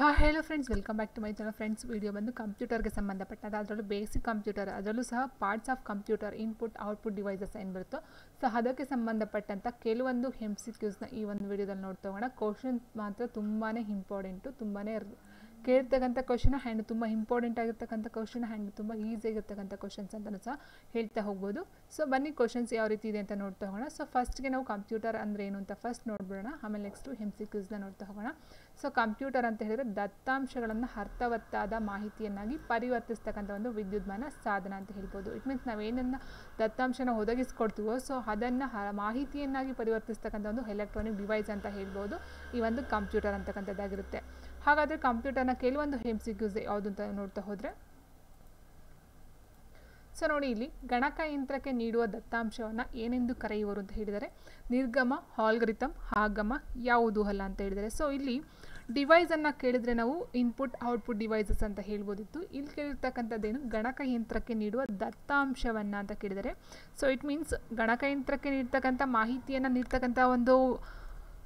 ಹಾಂ ಹೇಳೋ friends welcome back to my channel friends video ಬಂದು ಕಂಪ್ಯೂಟರ್ಗೆ ಸಂಬಂಧಪಟ್ಟದ ಅದರಲ್ಲೂ ಬೇಸಿಕ್ ಕಂಪ್ಯೂಟರ್ ಅದರಲ್ಲೂ ಸಹ parts of computer input output devices ಏನು ಬರುತ್ತೋ ಸೊ ಅದಕ್ಕೆ ಸಂಬಂಧಪಟ್ಟಂಥ ಕೆಲವೊಂದು ಹೆಮ್ ಸಿ ಕ್ಯೂಸ್ನ ಈ ಒಂದು ವಿಡಿಯೋದಲ್ಲಿ ನೋಡ್ತಾ ಹೋಗೋಣ ಕ್ವಶನ್ ಮಾತ್ರ ತುಂಬಾ ಇಂಪಾರ್ಟೆಂಟು ತುಂಬಾ ಕೇಳ್ತಕ್ಕಂಥ ಕ್ವಶನ್ ಹ್ಯಾಂಡ್ ತುಂಬ ಇಂಪಾರ್ಟೆಂಟ್ ಆಗಿರ್ತಕ್ಕಂಥ ಕ್ವಶನ್ ಹ್ಯಾಂಡ್ ತುಂಬ ಈಸಿಯಾಗಿರ್ತಕ್ಕಂಥ ಕ್ವಶನ್ಸ್ ಅಂತಲೂ ಸಹ ಹೇಳ್ತಾ ಹೋಗ್ಬೋದು ಸೊ ಬನ್ನಿ ಕ್ವಶನ್ಸ್ ಯಾವ ರೀತಿ ಇದೆ ಅಂತ ನೋಡ್ತಾ ಹೋಗೋಣ ಸೊ ಫಸ್ಟ್ಗೆ ನಾವು ಕಂಪ್ಯೂಟರ್ ಅಂದರೆ ಏನು ಅಂತ ಫಸ್ಟ್ ನೋಡ್ಬಿಡೋಣ ಆಮೇಲೆ ನೆಕ್ಸ್ಟು ಹೆಮ್ ಸಿ ಕ್ಯೂಸ್ನ ನೋಡ್ತಾ ಹೋಗೋಣ ಸೊ ಕಂಪ್ಯೂಟರ್ ಅಂತ ಹೇಳಿದ್ರೆ ದತ್ತಾಂಶಗಳನ್ನು ಅರ್ಥವತ್ತಾದ ಮಾಹಿತಿಯನ್ನಾಗಿ ಪರಿವರ್ತಿಸ್ತಕ್ಕಂಥ ಒಂದು ವಿದ್ಯುನ್ಮಾನ ಸಾಧನ ಅಂತ ಹೇಳ್ಬೋದು ಇಟ್ ಮೀನ್ಸ್ ನಾವೇನನ್ನು ದತ್ತಾಂಶನ ಒದಗಿಸ್ಕೊಡ್ತೀವೋ ಸೊ ಅದನ್ನು ಮಾಹಿತಿಯನ್ನಾಗಿ ಪರಿವರ್ತಿಸ್ತಕ್ಕಂಥ ಒಂದು ಎಲೆಕ್ಟ್ರಾನಿಕ್ ಡಿವೈಸ್ ಅಂತ ಹೇಳ್ಬೋದು ಈ ಒಂದು ಕಂಪ್ಯೂಟರ್ ಅಂತಕ್ಕಂಥದ್ದಾಗಿರುತ್ತೆ ಹಾಗಾದರೆ ಕಂಪ್ಯೂಟರ್ನ ಕೆಲವೊಂದು ಎಮ್ ಸಿ ಯಾವುದು ಅಂತ ನೋಡ್ತಾ ಹೋದರೆ ಸೊ ನೋಡಿ ಇಲ್ಲಿ ಗಣಕಯಂತ್ರಕ್ಕೆ ನೀಡುವ ದತ್ತಾಂಶವನ್ನು ಏನೆಂದು ಕರೆಯುವರು ಅಂತ ಹೇಳಿದರೆ ನಿರ್ಗಮ ಹಾಲ್ಗರಿತಮ್ ಆಗಮ ಯಾವುದು ಅಲ್ಲ ಅಂತ ಹೇಳಿದರೆ ಸೊ ಇಲ್ಲಿ ಡಿವೈಸನ್ನು ಕೇಳಿದರೆ ನಾವು ಇನ್ಪುಟ್ ಔಟ್ಪುಟ್ ಡಿವೈಸಸ್ ಅಂತ ಹೇಳ್ಬೋದಿತ್ತು ಇಲ್ಲಿ ಕೇಳಿರ್ತಕ್ಕಂಥದ್ದೇನು ಗಣಕಯಂತ್ರಕ್ಕೆ ನೀಡುವ ದತ್ತಾಂಶವನ್ನು ಅಂತ ಕೇಳಿದರೆ ಸೊ ಇಟ್ ಮೀನ್ಸ್ ಗಣಕಯಂತ್ರಕ್ಕೆ ನೀಡ್ತಕ್ಕಂಥ ಮಾಹಿತಿಯನ್ನು ನೀಡ್ತಕ್ಕಂಥ ಒಂದು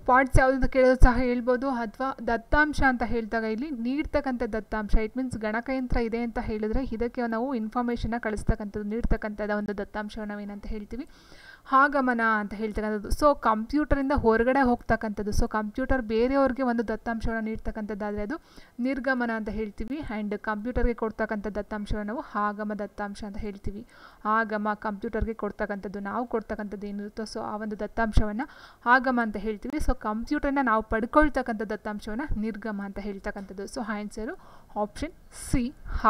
ಪಾಯಿಂಟ್ಸ್ ಯಾವುದು ಕೇಳೋದು ಸಹ ಹೇಳ್ಬೋದು ಅಥವಾ ದತ್ತಾಂಶ ಅಂತ ಹೇಳಿದಾಗ ಇಲ್ಲಿ ನೀಡ್ತಕ್ಕಂಥ ದತ್ತಾಂಶ ಇಟ್ ಮೀನ್ಸ್ ಗಣಕಯಂತ್ರ ಇದೆ ಅಂತ ಹೇಳಿದ್ರೆ ಇದಕ್ಕೆ ನಾವು ಇನ್ಫಾರ್ಮೇಷನ್ನ ಕಳಿಸ್ತಕ್ಕಂಥದ್ದು ನೀಡ್ತಕ್ಕಂಥದ್ದು ಒಂದು ದತ್ತಾಂಶವನ್ನು ಏನಂತ ಹೇಳ್ತೀವಿ ಆಗಮನ ಅಂತ ಹೇಳ್ತಕ್ಕಂಥದ್ದು ಸೊ ಕಂಪ್ಯೂಟರಿಂದ ಹೊರಗಡೆ ಹೋಗ್ತಕ್ಕಂಥದ್ದು ಸೊ ಕಂಪ್ಯೂಟರ್ ಬೇರೆಯವ್ರಿಗೆ ಒಂದು ದತ್ತಾಂಶವನ್ನು ನೀಡ್ತಕ್ಕಂಥದ್ದಾದರೆ ಅದು ನಿರ್ಗಮನ ಅಂತ ಹೇಳ್ತೀವಿ ಆ್ಯಂಡ್ ಕಂಪ್ಯೂಟರ್ಗೆ ಕೊಡ್ತಕ್ಕಂಥ ದತ್ತಾಂಶವನ್ನು ನಾವು ಆಗಮ ದತ್ತಾಂಶ ಅಂತ ಹೇಳ್ತೀವಿ ಆಗಮ ಕಂಪ್ಯೂಟರ್ಗೆ ಕೊಡ್ತಕ್ಕಂಥದ್ದು ನಾವು ಕೊಡ್ತಕ್ಕಂಥದ್ದು ಏನಿರುತ್ತೋ ಸೊ ಆ ಒಂದು ದತ್ತಾಂಶವನ್ನು ಆಗಮ ಅಂತ ಹೇಳ್ತೀವಿ ಸೊ ಕಂಪ್ಯೂಟರ್ನ ನಾವು ಪಡ್ಕೊಳ್ತಕ್ಕಂಥ ದತ್ತಾಂಶವನ್ನು ನಿರ್ಗಮ ಅಂತ ಹೇಳ್ತಕ್ಕಂಥದ್ದು ಸೊ ಆನ್ಸರು ಆಪ್ಷನ್ ಸಿ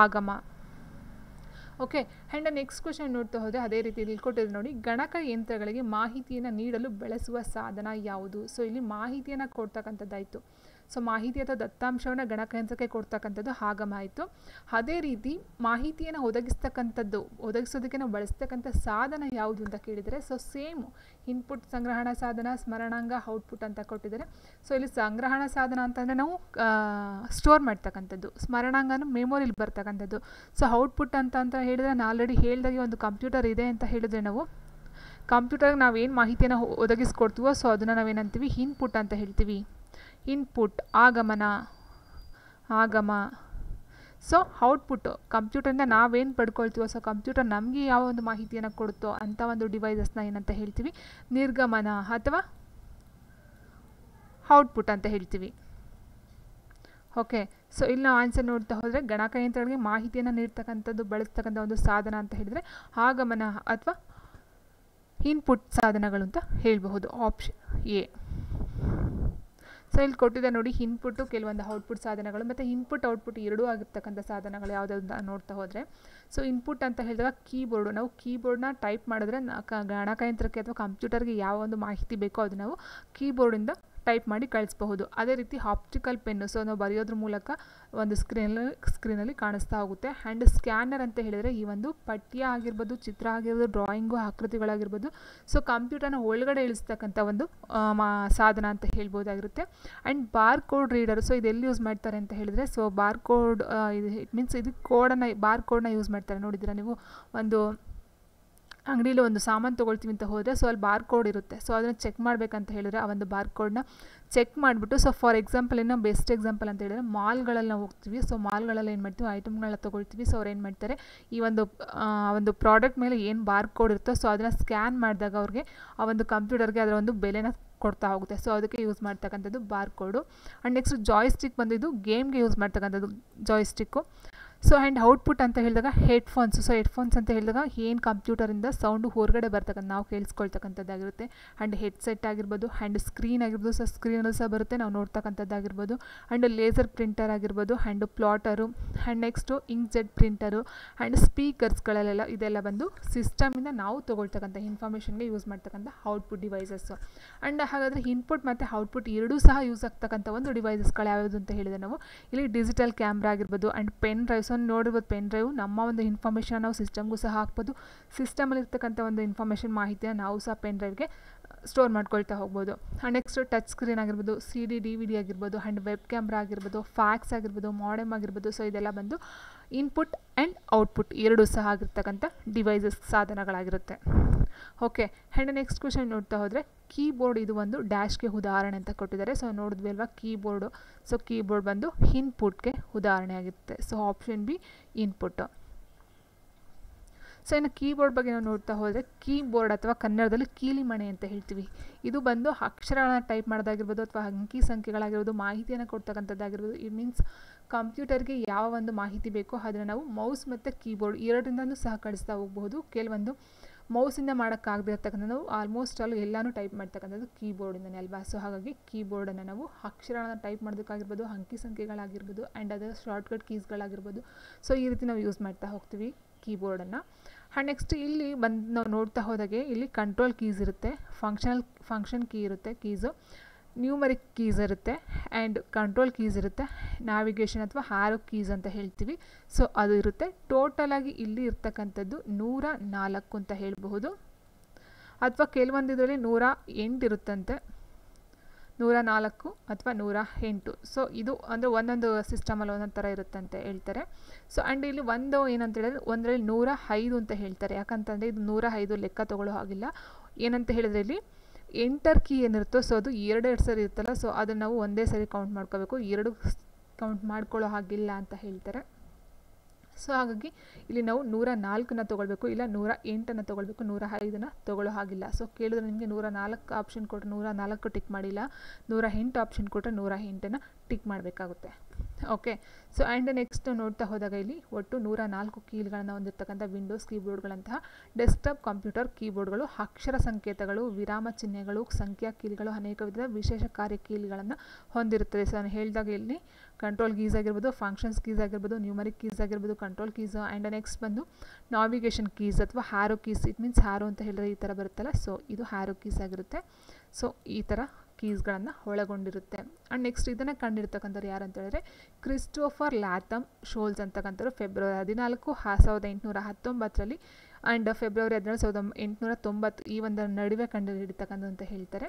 ಆಗಮ ಓಕೆ ಆ್ಯಂಡ್ ನೆಕ್ಸ್ಟ್ ಕ್ವೆಶನ್ ನೋಡ್ತಾ ಹೋದರೆ ಅದೇ ರೀತಿ ಇಲ್ಲಿ ಕೊಟ್ಟಿದ್ರು ನೋಡಿ ಗಣಕ ಯಂತ್ರಗಳಿಗೆ ಮಾಹಿತಿಯನ್ನು ನೀಡಲು ಬಳಸುವ ಸಾಧನ ಯಾವುದು ಸೊ ಇಲ್ಲಿ ಮಾಹಿತಿಯನ್ನು ಕೊಡ್ತಕ್ಕಂಥದ್ದಾಯಿತು ಸೊ ಮಾಹಿತಿ ಅಥವಾ ದತ್ತಾಂಶವನ್ನು ಗಣಕಯಂತ್ರಕ್ಕೆ ಕೊಡ್ತಕ್ಕಂಥದ್ದು ಆಗಮಾಯಿತು ಅದೇ ರೀತಿ ಮಾಹಿತಿಯನ್ನು ಒದಗಿಸ್ತಕ್ಕಂಥದ್ದು ಒದಗಿಸೋದಕ್ಕೆ ನಾವು ಬಳಸ್ತಕ್ಕಂಥ ಸಾಧನ ಯಾವುದು ಅಂತ ಕೇಳಿದರೆ ಸೊ ಸೇಮ್ ಇನ್ಪುಟ್ ಸಂಗ್ರಹಣ ಸಾಧನ ಸ್ಮರಣಾಂಗ ಔಟ್ಪುಟ್ ಅಂತ ಕೊಟ್ಟಿದ್ದಾರೆ ಸೊ ಇಲ್ಲಿ ಸಂಗ್ರಹಣ ಸಾಧನ ಅಂತಂದರೆ ನಾವು ಸ್ಟೋರ್ ಮಾಡ್ತಕ್ಕಂಥದ್ದು ಸ್ಮರಣಾಂಗನ ಮೆಮೊರಿಲಿ ಬರ್ತಕ್ಕಂಥದ್ದು ಸೊ ಔಟ್ಪುಟ್ ಅಂತ ಅಂತ ಹೇಳಿದರೆ ನಾನು ಆಲ್ರೆಡಿ ಹೇಳ್ದಾಗೆ ಒಂದು ಕಂಪ್ಯೂಟರ್ ಇದೆ ಅಂತ ಹೇಳಿದ್ರೆ ನಾವು ಕಂಪ್ಯೂಟರ್ಗೆ ನಾವೇನು ಮಾಹಿತಿಯನ್ನು ಒದಗಿಸ್ಕೊಡ್ತೀವೋ ಸೊ ಅದನ್ನು ನಾವೇನಂತೀವಿ ಇನ್ಪುಟ್ ಅಂತ ಹೇಳ್ತೀವಿ ಇನ್ಪುಟ್ ಆಗಮನ ಆಗಮ ಸೊ ಔಟ್ಪುಟ್ ಕಂಪ್ಯೂಟರಿಂದ ನಾವೇನು ಪಡ್ಕೊಳ್ತೀವೋ ಸೊ ಕಂಪ್ಯೂಟರ್ ನಮಗೆ ಯಾವ ಒಂದು ಮಾಹಿತಿಯನ್ನು ಕೊಡುತ್ತೋ ಅಂಥ ಒಂದು ಡಿವೈಸಸ್ನ ಏನಂತ ಹೇಳ್ತೀವಿ ನಿರ್ಗಮನ ಅಥವಾ ಔಟ್ಪುಟ್ ಅಂತ ಹೇಳ್ತೀವಿ ಓಕೆ ಸೊ ಇಲ್ಲಿ ನಾವು ಆನ್ಸರ್ ನೋಡ್ತಾ ಹೋದರೆ ಗಣಕಯಂತ್ರಗಳಿಗೆ ಮಾಹಿತಿಯನ್ನು ನೀಡ್ತಕ್ಕಂಥದ್ದು ಬಳಸ್ತಕ್ಕಂಥ ಒಂದು ಸಾಧನ ಅಂತ ಹೇಳಿದರೆ ಆಗಮನ ಅಥವಾ ಇನ್ಪುಟ್ ಸಾಧನಗಳು ಅಂತ ಹೇಳಬಹುದು ಆಪ್ಷನ್ ಎ ಸೊ ಇಲ್ಲಿ ಕೊಟ್ಟಿದೆ ನೋಡಿ ಇನ್ಪುಟ್ಟು ಕೆಲವೊಂದು ಔಟ್ಪುಟ್ ಸಾಧನಗಳು ಮತ್ತು ಇನ್ಪುಟ್ ಔಟ್ಪುಟ್ ಎರಡೂ ಆಗಿರ್ತಕ್ಕಂಥ ಸಾಧನಗಳು ಯಾವುದಾದ್ರು ನೋಡ್ತಾ ಹೋದರೆ ಸೊ ಇನ್ಪುಟ್ ಅಂತ ಹೇಳಿದಾಗ ಕೀಬೋರ್ಡು ನಾವು ಕೀಬೋರ್ಡ್ನ ಟೈಪ್ ಮಾಡಿದ್ರೆ ಗಣಕಯಂತ್ರಕ್ಕೆ ಅಥವಾ ಕಂಪ್ಯೂಟರ್ಗೆ ಯಾವ ಒಂದು ಮಾಹಿತಿ ಬೇಕೋ ಅದು ನಾವು ಕೀಬೋರ್ಡಿಂದ ಟೈಪ್ ಮಾಡಿ ಕಳಿಸ್ಬಹುದು ಅದೇ ರೀತಿ ಆಪ್ಟಿಕಲ್ ಪೆನ್ನು ಸೊ ನಾವು ಬರೆಯೋದ್ರ ಮೂಲಕ ಒಂದು ಸ್ಕ್ರೀನಲ್ಲಿ ಸ್ಕ್ರೀನಲ್ಲಿ ಕಾಣಿಸ್ತಾ ಹೋಗುತ್ತೆ ಆ್ಯಂಡ್ ಸ್ಕ್ಯಾನರ್ ಅಂತ ಹೇಳಿದರೆ ಈ ಒಂದು ಪಠ್ಯ ಆಗಿರ್ಬೋದು ಚಿತ್ರ ಆಗಿರ್ಬೋದು ಡ್ರಾಯಿಂಗು ಆಕೃತಿಗಳಾಗಿರ್ಬೋದು ಸೊ ಕಂಪ್ಯೂಟರ್ನ ಒಳಗಡೆ ಇಳಿಸ್ತಕ್ಕಂಥ ಒಂದು ಸಾಧನ ಅಂತ ಹೇಳ್ಬೋದಾಗಿರುತ್ತೆ and bar code reader so ಇದೆಲ್ಲಿ ಯೂಸ್ ಮಾಡ್ತಾರೆ ಅಂತ ಹೇಳಿದರೆ ಸೊ ಬಾರ್ ಕೋಡ್ ಇದು ಇಟ್ ಮೀನ್ಸ್ ಇದು ಕೋಡನ್ನು ಬಾರ್ ಕೋಡನ್ನ ಯೂಸ್ ಮಾಡ್ತಾರೆ ನೋಡಿದ್ರೆ ನೀವು ಒಂದು ಅಂಗಡಿಲಿ ಒಂದು ಸಾಮಾನು ತೊಗೊಳ್ತೀವಿ ಅಂತ ಹೋದರೆ ಸೊ ಅಲ್ಲಿ ಬಾರ್ ಕೋಡ್ ಇರುತ್ತೆ ಸೊ ಅದನ್ನು ಚೆಕ್ ಮಾಡಬೇಕಂತ ಹೇಳಿದ್ರೆ ಆ ಒಂದು ಬಾರ್ ಕೋಡನ್ನ ಚೆಕ್ ಮಾಡಿಬಿಟ್ಟು ಸೊ ಫಾರ್ ಎಕ್ಸಾಂಪಲ್ ಏನೋ ಬೆಸ್ಟ್ ಎಕ್ಸಾಂಪಲ್ ಅಂತ ಹೇಳಿದ್ರೆ ಮಾಲ್ಗಳಲ್ಲಿ ನಾವು ಹೋಗ್ತೀವಿ ಸೊ ಮಾಲ್ಗಳಲ್ಲಿ ಏನು ಮಾಡ್ತೀವಿ ಐಟಮ್ಗಳನ್ನ ತೊಗೊಳ್ತೀವಿ ಸೊ ಅವ್ರು ಏನು ಮಾಡ್ತಾರೆ ಈ ಒಂದು ಒಂದು ಪ್ರಾಡಕ್ಟ್ ಮೇಲೆ ಏನು ಬಾರ್ ಕೋಡ್ ಇರುತ್ತೋ ಸೊ ಅದನ್ನು ಸ್ಕ್ಯಾನ್ ಮಾಡಿದಾಗ ಅವ್ರಿಗೆ ಆ ಒಂದು ಕಂಪ್ಯೂಟರ್ಗೆ ಅದರ ಒಂದು ಬೆಲೆನ ಕೊಡ್ತಾ ಹೋಗುತ್ತೆ ಸೊ ಅದಕ್ಕೆ ಯೂಸ್ ಮಾಡ್ತಕ್ಕಂಥದ್ದು bar code and next joystick stick ಬಂದಿದ್ದು ಗೇಮ್ಗೆ ಯೂಸ್ ಮಾಡ್ತಕ್ಕಂಥದ್ದು ಜಾಯ್ ಸೊ ಆ್ಯಂಡ್ ಔಟ್ಪುಟ್ ಅಂತ ಹೇಳಿದಾಗ ಹೆಡ್ಫೋನ್ಸ್ ಸೊ ಹೆಡ್ಫೋನ್ಸ್ ಅಂತ ಹೇಳಿದಾಗ ಏನು ಕಂಪ್ಯೂಟರಿಂದ ಸೌಂಡು ಹೊರಗಡೆ ಬರ್ತಕ್ಕಂಥ ನಾವು ಕೇಳಿಸ್ಕೊಳ್ತಕ್ಕಂಥದ್ದಾಗಿರುತ್ತೆ ಆ್ಯಂಡ್ ಹೆಡ್ಸೆಟ್ ಆಗಿರ್ಬೋದು ಆ್ಯಂಡ್ ಸ್ಕ್ರೀನ್ ಆಗಿರ್ಬೋದು ಸೊ ಸ್ಕ್ರೀನಲ್ಲೂ ಸಹ ಬರುತ್ತೆ ನಾವು ನೋಡ್ತಕ್ಕಂಥದ್ದಾಗಿರ್ಬೋದು ಆ್ಯಂಡ್ ಲೇಸರ್ ಪ್ರಿಂಟರ್ ಆಗಿರ್ಬೋದು and plotter and next ink jet printer and ಸ್ಪೀಕರ್ಸ್ಗಳಲ್ಲೆಲ್ಲ ಇದೆಲ್ಲ ಬಂದು ಸಿಸ್ಟಮಿಂದ ನಾವು ತೊಗೊಳ್ತಕ್ಕಂಥ ಇನ್ಫಾರ್ಮೇಷನ್ಗೆ ಯೂಸ್ ಮಾಡ್ತಕ್ಕಂಥ ಔಟ್ಪುಟ್ ಡಿವೈಸಸ್ಸು ಆ್ಯಂಡ್ ಹಾಗಾದರೆ ಇನ್ಪುಟ್ ಮತ್ತು ಔಟ್ಪುಟ್ ಎರಡೂ ಸಹ ಯೂಸ್ ಆಗ್ತಕ್ಕಂಥ ಒಂದು ಡಿವೈಸಸ್ಗಳು ಯಾವ್ಯಾವುದು ಅಂತ ಹೇಳಿದೆ ನಾವು ಇಲ್ಲಿ ಡಿಜಿಟಲ್ ಕ್ಯಾಮ್ರಾ ಆಗಿರ್ಬೋದು ಆ್ಯಂಡ್ ಪೆನ್ ಡ್ರೈವ್ಸ್ ಪರ್ಸನ್ ನೋಡಿರ್ಬೋದು ಪೆನ್ ಡ್ರೈವ್ ನಮ್ಮ ಒಂದು ಇನ್ಫಾರ್ಮೇಷನ್ ನಾವು ಸಿಸ್ಟಮ್ಗೂ ಸಹ ಹಾಕ್ಬೋದು ಸಿಸ್ಟಮಲ್ಲಿರ್ತಕ್ಕಂಥ ಒಂದು ಇನ್ಫಾರ್ಮೇಷನ್ ಮಾಹಿತಿಯನ್ನು ನಾವು ಸಹ ಪೆನ್ ಡ್ರೈವ್ಗೆ ಸ್ಟೋರ್ ಮಾಡ್ಕೊಳ್ತಾ ಹೋಗ್ಬೋದು ಆ್ಯಂಡ್ ನೆಕ್ಸ್ಟ್ ಟಚ್ ಸ್ಕ್ರೀನ್ ಆಗಿರ್ಬೋದು C D D V D ಆಗಿರ್ಬೋದು ಆ್ಯಂಡ್ ವೆಬ್ ಕ್ಯಾಮ್ರಾ ಆಗಿರ್ಬೋದು ಫ್ಯಾಕ್ಸ್ ಆಗಿರ್ಬೋದು ಮಾಡಮ್ ಆಗಿರ್ಬೋದು ಸೊ ಇದೆಲ್ಲ ಬಂದು ಇನ್ಪುಟ್ ಆ್ಯಂಡ್ ಔಟ್ಪುಟ್ ಎರಡೂ ಸಹ ಆಗಿರ್ತಕ್ಕಂಥ ಡಿವೈಸಸ್ ಸಾಧನಗಳಾಗಿರುತ್ತೆ ಓಕೆ ಆ್ಯಂಡ್ ನೆಕ್ಸ್ಟ್ ಕ್ವೆಶನ್ ನೋಡ್ತಾ ಹೋದರೆ ಕೀಬೋರ್ಡ್ ಇದು ಒಂದು ಡ್ಯಾಶ್ಗೆ ಉದಾಹರಣೆ ಅಂತ ಕೊಟ್ಟಿದ್ದಾರೆ ಸೊ ನೋಡಿದ್ವಿ ಅಲ್ವಾ ಕೀಬೋರ್ಡು ಸೊ ಕೀಬೋರ್ಡ್ ಬಂದು ಇನ್ಪುಟ್ಗೆ ಉದಾಹರಣೆ ಆಗಿರುತ್ತೆ so option B input so ಇನ್ನು ಕೀಬೋರ್ಡ್ ಬಗ್ಗೆ ನಾವು ನೋಡ್ತಾ ಹೋದರೆ ಕೀಬೋರ್ಡ್ ಅಥವಾ ಕನ್ನಡದಲ್ಲಿ ಕೀಲಿಮಣೆ ಅಂತ ಹೇಳ್ತೀವಿ ಇದು ಬಂದು ಅಕ್ಷರಗಳನ್ನ ಟೈಪ್ ಮಾಡೋದಾಗಿರ್ಬೋದು ಅಥವಾ ಅಂಕಿ ಸಂಖ್ಯೆಗಳಾಗಿರ್ಬೋದು ಮಾಹಿತಿಯನ್ನು ಕೊಡ್ತಕ್ಕಂಥದ್ದಾಗಿರ್ಬೋದು ಇಟ್ ಮೀನ್ಸ್ ಕಂಪ್ಯೂಟರ್ಗೆ ಯಾವ ಒಂದು ಮಾಹಿತಿ ಬೇಕೋ ಅದನ್ನು ನಾವು ಮೌಸ್ ಮತ್ತು ಕೀಬೋರ್ಡ್ ಎರಡರಿಂದನೂ ಸಹ ಕಳಿಸ್ತಾ ಹೋಗ್ಬೋದು ಕೆಲವೊಂದು ಮೌಸಿಂದ ಮಾಡೋಕ್ಕಾಗದೇ ಇರ್ತಕ್ಕಂಥ ನಾವು ಆಲ್ಮೋಸ್ಟ್ ಆಲ್ ಎಲ್ಲನೂ ಟೈಪ್ ಮಾಡ್ತಕ್ಕಂಥದ್ದು ಕೀಬೋರ್ಡಿಂದನೇ ಅಲ್ವಾ ಸೊ ಹಾಗಾಗಿ ಕೀಬೋರ್ಡನ್ನು ನಾವು ಅಕ್ಷರಗಳನ್ನು ಟೈಪ್ ಮಾಡೋದಕ್ಕಾಗಿರ್ಬೋದು ಅಂಕಿ ಸಂಖ್ಯೆಗಳಾಗಿರ್ಬೋದು ಆ್ಯಂಡ್ ಅದರ ಶಾರ್ಟ್ಕಟ್ ಕೀಸ್ಗಳಾಗಿರ್ಬೋದು ಸೊ ಈ ರೀತಿ ನಾವು ಯೂಸ್ ಮಾಡ್ತಾ ಹೋಗ್ತೀವಿ ಕೀಬೋರ್ಡನ್ನು ಆ್ಯಂಡ್ ನೆಕ್ಸ್ಟ್ ಇಲ್ಲಿ ಬಂದು ನಾವು ನೋಡ್ತಾ ಹೋದಾಗೆ ಇಲ್ಲಿ ಕಂಟ್ರೋಲ್ ಕೀಸ್ ಇರುತ್ತೆ ಫಂಕ್ಷನಲ್ ಫಂಕ್ಷನ್ ಕೀ ಇರುತ್ತೆ ಕೀಸು ನ್ಯೂಮರಿಕ್ ಕೀಸ್ ಇರುತ್ತೆ ಆ್ಯಂಡ್ ಕಂಟ್ರೋಲ್ ಕೀಸ್ ಇರುತ್ತೆ ನ್ಯಾವಿಗೇಷನ್ ಅಥವಾ ಹ್ಯಾರೋ ಕೀಸ್ ಅಂತ ಹೇಳ್ತೀವಿ ಸೊ ಅದು ಇರುತ್ತೆ ಟೋಟಲಾಗಿ ಇಲ್ಲಿ ಇರ್ತಕ್ಕಂಥದ್ದು ನೂರ ನಾಲ್ಕು ಅಂತ ಹೇಳಬಹುದು ಅಥವಾ ಕೆಲವೊಂದು ಇದರಲ್ಲಿ ನೂರ ಎಂಟು ಇರುತ್ತಂತೆ ನೂರ ನಾಲ್ಕು ಅಥವಾ ನೂರ ಎಂಟು ಸೊ ಇದು ಅಂದರೆ ಒಂದೊಂದು ಸಿಸ್ಟಮಲ್ಲಿ ಒಂದೊಂದು ಥರ ಇರುತ್ತೆ ಹೇಳ್ತಾರೆ ಸೊ ಆ್ಯಂಡ್ ಇಲ್ಲಿ ಒಂದು ಏನಂತ ಹೇಳಿದ್ರೆ ಒಂದರಲ್ಲಿ ನೂರ ಐದು ಅಂತ ಹೇಳ್ತಾರೆ ಯಾಕಂತಂದರೆ ಇದು ನೂರ ಐದು ಲೆಕ್ಕ ತೊಗೊಳ್ಳೋ ಹಾಗಿಲ್ಲ ಏನಂತ ಹೇಳಿದ್ರೆ ಇಲ್ಲಿ ಎಂಟರ್ ಕೀ ಏನಿರುತ್ತೋ ಸೊ ಅದು ಎರಡೆರಡು ಸರಿ ಇರುತ್ತಲ್ಲ ಸೊ ಅದನ್ನು ನಾವು ಒಂದೇ ಸರಿ ಕೌಂಟ್ ಮಾಡ್ಕೋಬೇಕು ಎರಡು ಕೌಂಟ್ ಮಾಡ್ಕೊಳ್ಳೋ ಹಾಗಿಲ್ಲ ಅಂತ ಹೇಳ್ತಾರೆ ಸೊ ಹಾಗಾಗಿ ಇಲ್ಲಿ ನಾವು ನೂರ ನಾಲ್ಕನ್ನು ತೊಗೊಳ್ಬೇಕು ಇಲ್ಲ ನೂರ ಎಂಟನ್ನು ತೊಗೊಳ್ಬೇಕು ನೂರ ಐದನ್ನು ತೊಗೊಳ್ಳೋ ಹಾಗಿಲ್ಲ ಸೊ ಕೇಳಿದ್ರೆ ನಿಮಗೆ ನೂರ ನಾಲ್ಕು ಆಪ್ಷನ್ ಕೊಟ್ಟರೆ ನೂರ ನಾಲ್ಕು ಟಿಕ್ ಮಾಡಿಲ್ಲ ನೂರ ಎಂಟು ಆಪ್ಷನ್ ಕೊಟ್ಟರೆ ನೂರ ಎಂಟನ್ನು ಟಿಕ್ ಮಾಡಬೇಕಾಗುತ್ತೆ ಓಕೆ ಸೊ ಆ್ಯಂಡ್ ನೆಕ್ಸ್ಟ್ ನೋಡ್ತಾ ಹೋದಾಗ ಇಲ್ಲಿ ಒಟ್ಟು ನೂರ ನಾಲ್ಕು ಕೀಲ್ಗಳನ್ನು ಹೊಂದಿರತಕ್ಕಂಥ ವಿಂಡೋಸ್ ಕೀಬೋರ್ಡ್ಗಳಂತಹ ಡೆಸ್ಕ್ಟಾಪ್ ಕಂಪ್ಯೂಟರ್ ಕೀಬೋರ್ಡ್ಗಳು ಅಕ್ಷರ ಸಂಕೇತಗಳು ವಿರಾಮ ಚಿಹ್ನೆಗಳು ಸಂಖ್ಯಾ ಕೀಲ್ಗಳು ಅನೇಕ ವಿಧದ ವಿಶೇಷ ಕಾರ್ಯ ಕೀಲ್ಗಳನ್ನು ಹೊಂದಿರುತ್ತದೆ ಸೊ ನಾನು ಹೇಳಿದಾಗ ಇಲ್ಲಿ ಕಂಟ್ರೋಲ್ ಕೀಸ್ ಆಗಿರ್ಬೋದು ಫಂಕ್ಷನ್ಸ್ ಕೀಸ್ ಆಗಿರ್ಬೋದು ನ್ಯೂಮರಿಕ್ ಕೀಸ್ ಆಗಿರ್ಬೋದು ಕಂಟ್ರೋಲ್ ಕೀಸ್ ಆ್ಯಂಡ್ ನೆಕ್ಸ್ಟ್ ಬಂದು ನಾವಿಗೇಷನ್ ಕೀಸ್ ಅಥವಾ arrow keys it means arrow ಅಂತ ಹೇಳಿದ್ರೆ ಈ ಥರ ಬರುತ್ತಲ್ಲ ಸೊ ಇದು ಹ್ಯಾರೋ ಕೀಸ್ ಆಗಿರುತ್ತೆ ಸೊ ಈ ಥರ ಕೀಸ್ಗಳನ್ನು ಒಳಗೊಂಡಿರುತ್ತೆ ಆ್ಯಂಡ್ ನೆಕ್ಸ್ಟ್ ಇದನ್ನು ಕಂಡಿರ್ತಕ್ಕಂಥವ್ರು ಯಾರು ಅಂತ ಹೇಳಿದ್ರೆ ಕ್ರಿಸ್ಟೋಫರ್ ಲ್ಯಾಥಮ್ ಶೋಲ್ಸ್ ಅಂತಕ್ಕಂಥವ್ರು ಫೆಬ್ರವರಿ ಹದಿನಾಲ್ಕು ಸಾವಿರದ ಎಂಟುನೂರ ಹತ್ತೊಂಬತ್ತರಲ್ಲಿ ಆ್ಯಂಡ್ ಫೆಬ್ರವರಿ ಹದಿನೇಳು ಸಾವಿರದ ಎಂಟುನೂರ ತೊಂಬತ್ತು ಈ ಒಂದರ ನಡುವೆ ಕಂಡು ಹಿಡಿತಕ್ಕಂಥ ಹೇಳ್ತಾರೆ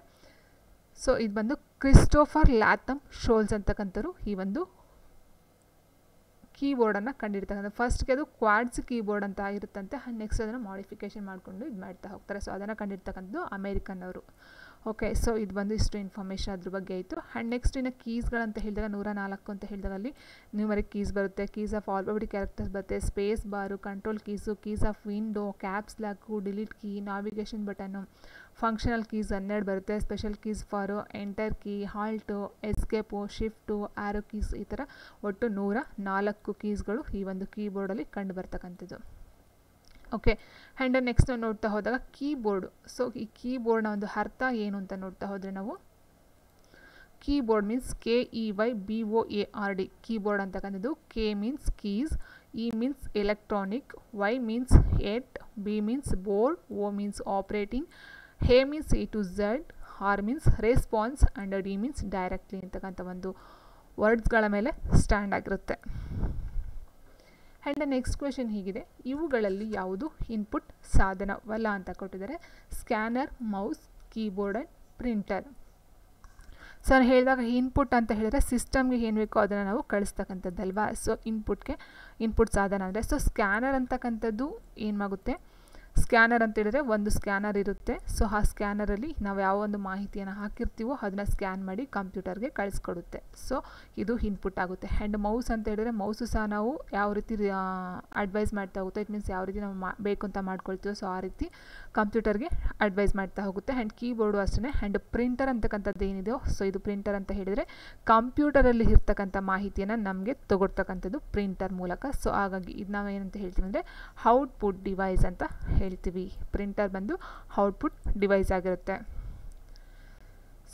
ಸೊ ಇದು ಬಂದು ಕ್ರಿಸ್ಟೋಫರ್ ಲ್ಯಾಥಮ್ ಶೋಲ್ಸ್ ಅಂತಕ್ಕಂಥವ್ರು ಈ ಒಂದು ಕೀಬೋರ್ಡನ್ನು ಕಂಡಿರ್ತಕ್ಕಂಥ ಫಸ್ಟ್ಗೆ ಅದು ಕ್ವಾಡ್ಸ್ ಕೀಬೋರ್ಡ್ ಅಂತ ಇರುತ್ತಂತೆ ನೆಕ್ಸ್ಟ್ ಅದನ್ನು ಮಾಡಿಫಿಕೇಶನ್ ಮಾಡಿಕೊಂಡು ಇದು ಮಾಡ್ತಾ ಹೋಗ್ತಾರೆ ಸೊ ಅದನ್ನು ಕಂಡಿರ್ತಕ್ಕಂಥದ್ದು ಅಮೇರಿಕನ್ ಅವರು ಓಕೆ ಸೊ ಇದು ಬಂದು ಇಷ್ಟು ಇನ್ಫಾರ್ಮೇಷನ್ ಅದ್ರ ಬಗ್ಗೆ ಆಯಿತು ಆ್ಯಂಡ್ ನೆಕ್ಸ್ಟ್ ಇನ್ನು ಕೀಸ್ಗಳಂತ ಹೇಳಿದಾಗ ನೂರ ನಾಲ್ಕು ಅಂತ ಹೇಳಿದಾಗ ಅಲ್ಲಿ ನ್ಯೂಮರಿಕ್ ಕೀಸ್ ಬರುತ್ತೆ ಕೀಸ್ ಆಫ್ ಆಲ್ಬಡಿ ಕ್ಯಾರೆಕ್ಟರ್ಸ್ ಬರುತ್ತೆ space bar control keys keys of window caps lock delete key navigation button functional keys ಹನ್ನೆರಡು ಬರುತ್ತೆ special keys for enter key alt escape shift arrow keys ಈ ಥರ ಒಟ್ಟು ನೂರ ನಾಲ್ಕು ಕೀಸ್ಗಳು ಈ ಒಂದು ಕೀಬೋರ್ಡಲ್ಲಿ ಕಂಡು ಬರ್ತಕ್ಕಂಥದ್ದು ಓಕೆ ಆ್ಯಂಡ್ ನೆಕ್ಸ್ಟ್ ನಾವು ನೋಡ್ತಾ ಹೋದಾಗ ಕೀಬೋರ್ಡು ಸೊ ಈ ಕೀಬೋರ್ಡ್ನ ಒಂದು ಅರ್ಥ ಏನು ಅಂತ ನೋಡ್ತಾ ಹೋದರೆ ನಾವು keyboard means K E Y B O A R D keyboard ಅಂತಕ್ಕಂಥದ್ದು K means keys E means electronic Y means at B means board O means operating A means A to Z R means response and D means directly ಅಂತಕ್ಕಂಥ ಒಂದು ವರ್ಡ್ಸ್ಗಳ ಮೇಲೆ stand ಆಗಿರುತ್ತೆ and next question ಹೀಗಿದೆ ಇವುಗಳಲ್ಲಿ ಯಾವುದು input ಸಾಧನವಲ್ಲ ಅಂತ ಕೊಟ್ಟಿದ್ದಾರೆ scanner mouse keyboard and printer so ನಾನು ಹೇಳಿದಾಗ ಇನ್ಪುಟ್ ಅಂತ ಹೇಳಿದ್ರೆ ಸಿಸ್ಟಮ್ಗೆ ಏನು ಬೇಕೋ ಅದನ್ನು ನಾವು ಕಳಿಸ್ತಕ್ಕಂಥದ್ದಲ್ವಾ ಸೊ ಇನ್ಪುಟ್ಗೆ ಇನ್ಪುಟ್ ಸಾಧನ ಅಂದರೆ ಸೊ ಸ್ಕ್ಯಾನರ್ ಅಂತಕ್ಕಂಥದ್ದು ಏನಾಗುತ್ತೆ ಸ್ಕ್ಯಾನರ್ ಹೇಳಿದ್ರೆ ಒಂದು ಸ್ಕ್ಯಾನರ್ ಇರುತ್ತೆ ಸೊ ಆ ಸ್ಕ್ಯಾನರಲ್ಲಿ ನಾವು ಯಾವ ಒಂದು ಮಾಹಿತಿಯನ್ನು ಹಾಕಿರ್ತೀವೋ ಅದನ್ನ ಸ್ಕ್ಯಾನ್ ಮಾಡಿ ಕಂಪ್ಯೂಟರ್ಗೆ ಕಳಿಸ್ಕೊಡುತ್ತೆ ಸೊ ಇದು ಇನ್ಪುಟ್ ಆಗುತ್ತೆ ಆ್ಯಂಡ್ ಮೌಸ್ ಅಂತ ಹೇಳಿದ್ರೆ ಮೌಸು ಸಹ ನಾವು ಯಾವ ರೀತಿ ಅಡ್ವೈಸ್ ಮಾಡ್ತಾ ಹೋಗುತ್ತೆ ಇಟ್ ಮೀನ್ಸ್ ಯಾವ ರೀತಿ ನಾವು ಮಾ ಬೇಕು ಅಂತ ಮಾಡ್ಕೊಳ್ತೀವೋ ಸೊ ಆ ರೀತಿ ಕಂಪ್ಯೂಟರ್ಗೆ ಅಡ್ವೈಸ್ ಮಾಡ್ತಾ ಹೋಗುತ್ತೆ ಆ್ಯಂಡ್ ಕೀಬೋರ್ಡು ಅಷ್ಟೇ ಆ್ಯಂಡ್ ಪ್ರಿಂಟರ್ ಅಂತಕ್ಕಂಥದ್ದು ಏನಿದೆಯೋ ಸೊ ಇದು ಪ್ರಿಂಟರ್ ಅಂತ ಹೇಳಿದರೆ ಕಂಪ್ಯೂಟರಲ್ಲಿ ಇರ್ತಕ್ಕಂಥ ಮಾಹಿತಿಯನ್ನು ನಮಗೆ ತೊಗೊಡ್ತಕ್ಕಂಥದ್ದು ಪ್ರಿಂಟರ್ ಮೂಲಕ ಸೊ ಹಾಗಾಗಿ ಇದು ನಾವು ಏನಂತ ಹೇಳ್ತೀವಿ ಅಂದರೆ ಔಟ್ಪುಟ್ ಡಿವೈಸ್ ಅಂತ ಹೇಳ್ತೀವಿ ಪ್ರಿಂಟರ್ ಬಂದು ಔಟ್ಪುಟ್ ಡಿವೈಸ್ ಆಗಿರುತ್ತೆ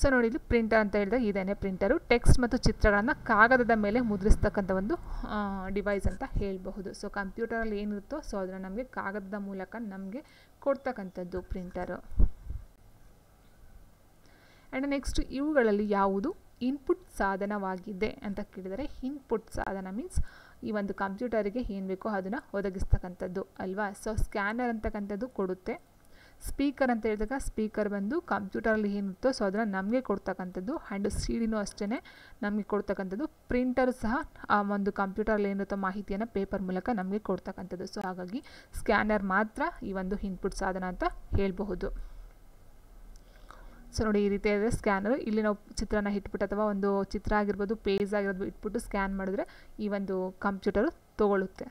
ಸೊ ನೋಡಿ ಇಲ್ಲಿ ಪ್ರಿಂಟರ್ ಅಂತ ಹೇಳಿದಾಗ ಇದೇನೆ ಪ್ರಿಂಟರು ಟೆಕ್ಸ್ಟ್ ಮತ್ತು ಚಿತ್ರಗಳನ್ನು ಕಾಗದದ ಮೇಲೆ ಮುದ್ರಿಸ್ತಕ್ಕಂಥ ಒಂದು ಡಿವೈಸ್ ಅಂತ ಹೇಳಬಹುದು ಸೊ ಕಂಪ್ಯೂಟರಲ್ಲಿ ಏನಿರುತ್ತೋ ಸೊ ಅದನ್ನು ನಮಗೆ ಕಾಗದದ ಮೂಲಕ ನಮಗೆ ಕೊಡ್ತಕ್ಕಂಥದ್ದು ಪ್ರಿಂಟರು ಆ್ಯಂಡ್ ನೆಕ್ಸ್ಟ್ ಇವುಗಳಲ್ಲಿ ಯಾವುದು ಇನ್ಪುಟ್ ಸಾಧನವಾಗಿದೆ ಅಂತ ಕೇಳಿದರೆ ಇನ್ಪುಟ್ ಸಾಧನ ಮೀನ್ಸ್ ಈ ಒಂದು ಕಂಪ್ಯೂಟರಿಗೆ ಏನು ಬೇಕೋ ಅದನ್ನು ಒದಗಿಸ್ತಕ್ಕಂಥದ್ದು ಅಲ್ವಾ ಸೊ ಸ್ಕ್ಯಾನರ್ ಅಂತಕ್ಕಂಥದ್ದು ಕೊಡುತ್ತೆ ಸ್ಪೀಕರ್ ಅಂತ ಹೇಳಿದಾಗ ಸ್ಪೀಕರ್ ಬಂದು ಕಂಪ್ಯೂಟರಲ್ಲಿ ಏನಿರುತ್ತೋ ಸೊ ಅದನ್ನು ನಮಗೆ ಕೊಡ್ತಕ್ಕಂಥದ್ದು ಆ್ಯಂಡ್ ಸೀಡಿನೂ ಅಷ್ಟೇ ನಮಗೆ ಕೊಡ್ತಕ್ಕಂಥದ್ದು ಪ್ರಿಂಟರ್ ಸಹ ಆ ಒಂದು ಕಂಪ್ಯೂಟರಲ್ಲಿ ಏನಿರುತ್ತೋ ಮಾಹಿತಿಯನ್ನು ಪೇಪರ್ ಮೂಲಕ ನಮಗೆ ಕೊಡ್ತಕ್ಕಂಥದ್ದು ಸೊ ಹಾಗಾಗಿ ಸ್ಕ್ಯಾನರ್ ಮಾತ್ರ ಈ ಒಂದು ಇನ್ಪುಟ್ ಸಾಧನ ಅಂತ ಹೇಳಬಹುದು ಸೊ ನೋಡಿ ಈ ರೀತಿ ಇದೆ ಸ್ಕ್ಯಾನರ್ ಇಲ್ಲಿ ನಾವು ಚಿತ್ರನ ಇಟ್ಬಿಟ್ಟು ಅಥವಾ ಒಂದು ಚಿತ್ರ ಆಗಿರ್ಬೋದು ಪೇಜ್ ಆಗಿರ್ಬೋದು ಇಟ್ಬಿಟ್ಟು ಸ್ಕ್ಯಾನ್ ಮಾಡಿದ್ರೆ ಈ ಒಂದು ಕಂಪ್ಯೂಟರು ತಗೊಳ್ಳುತ್ತೆ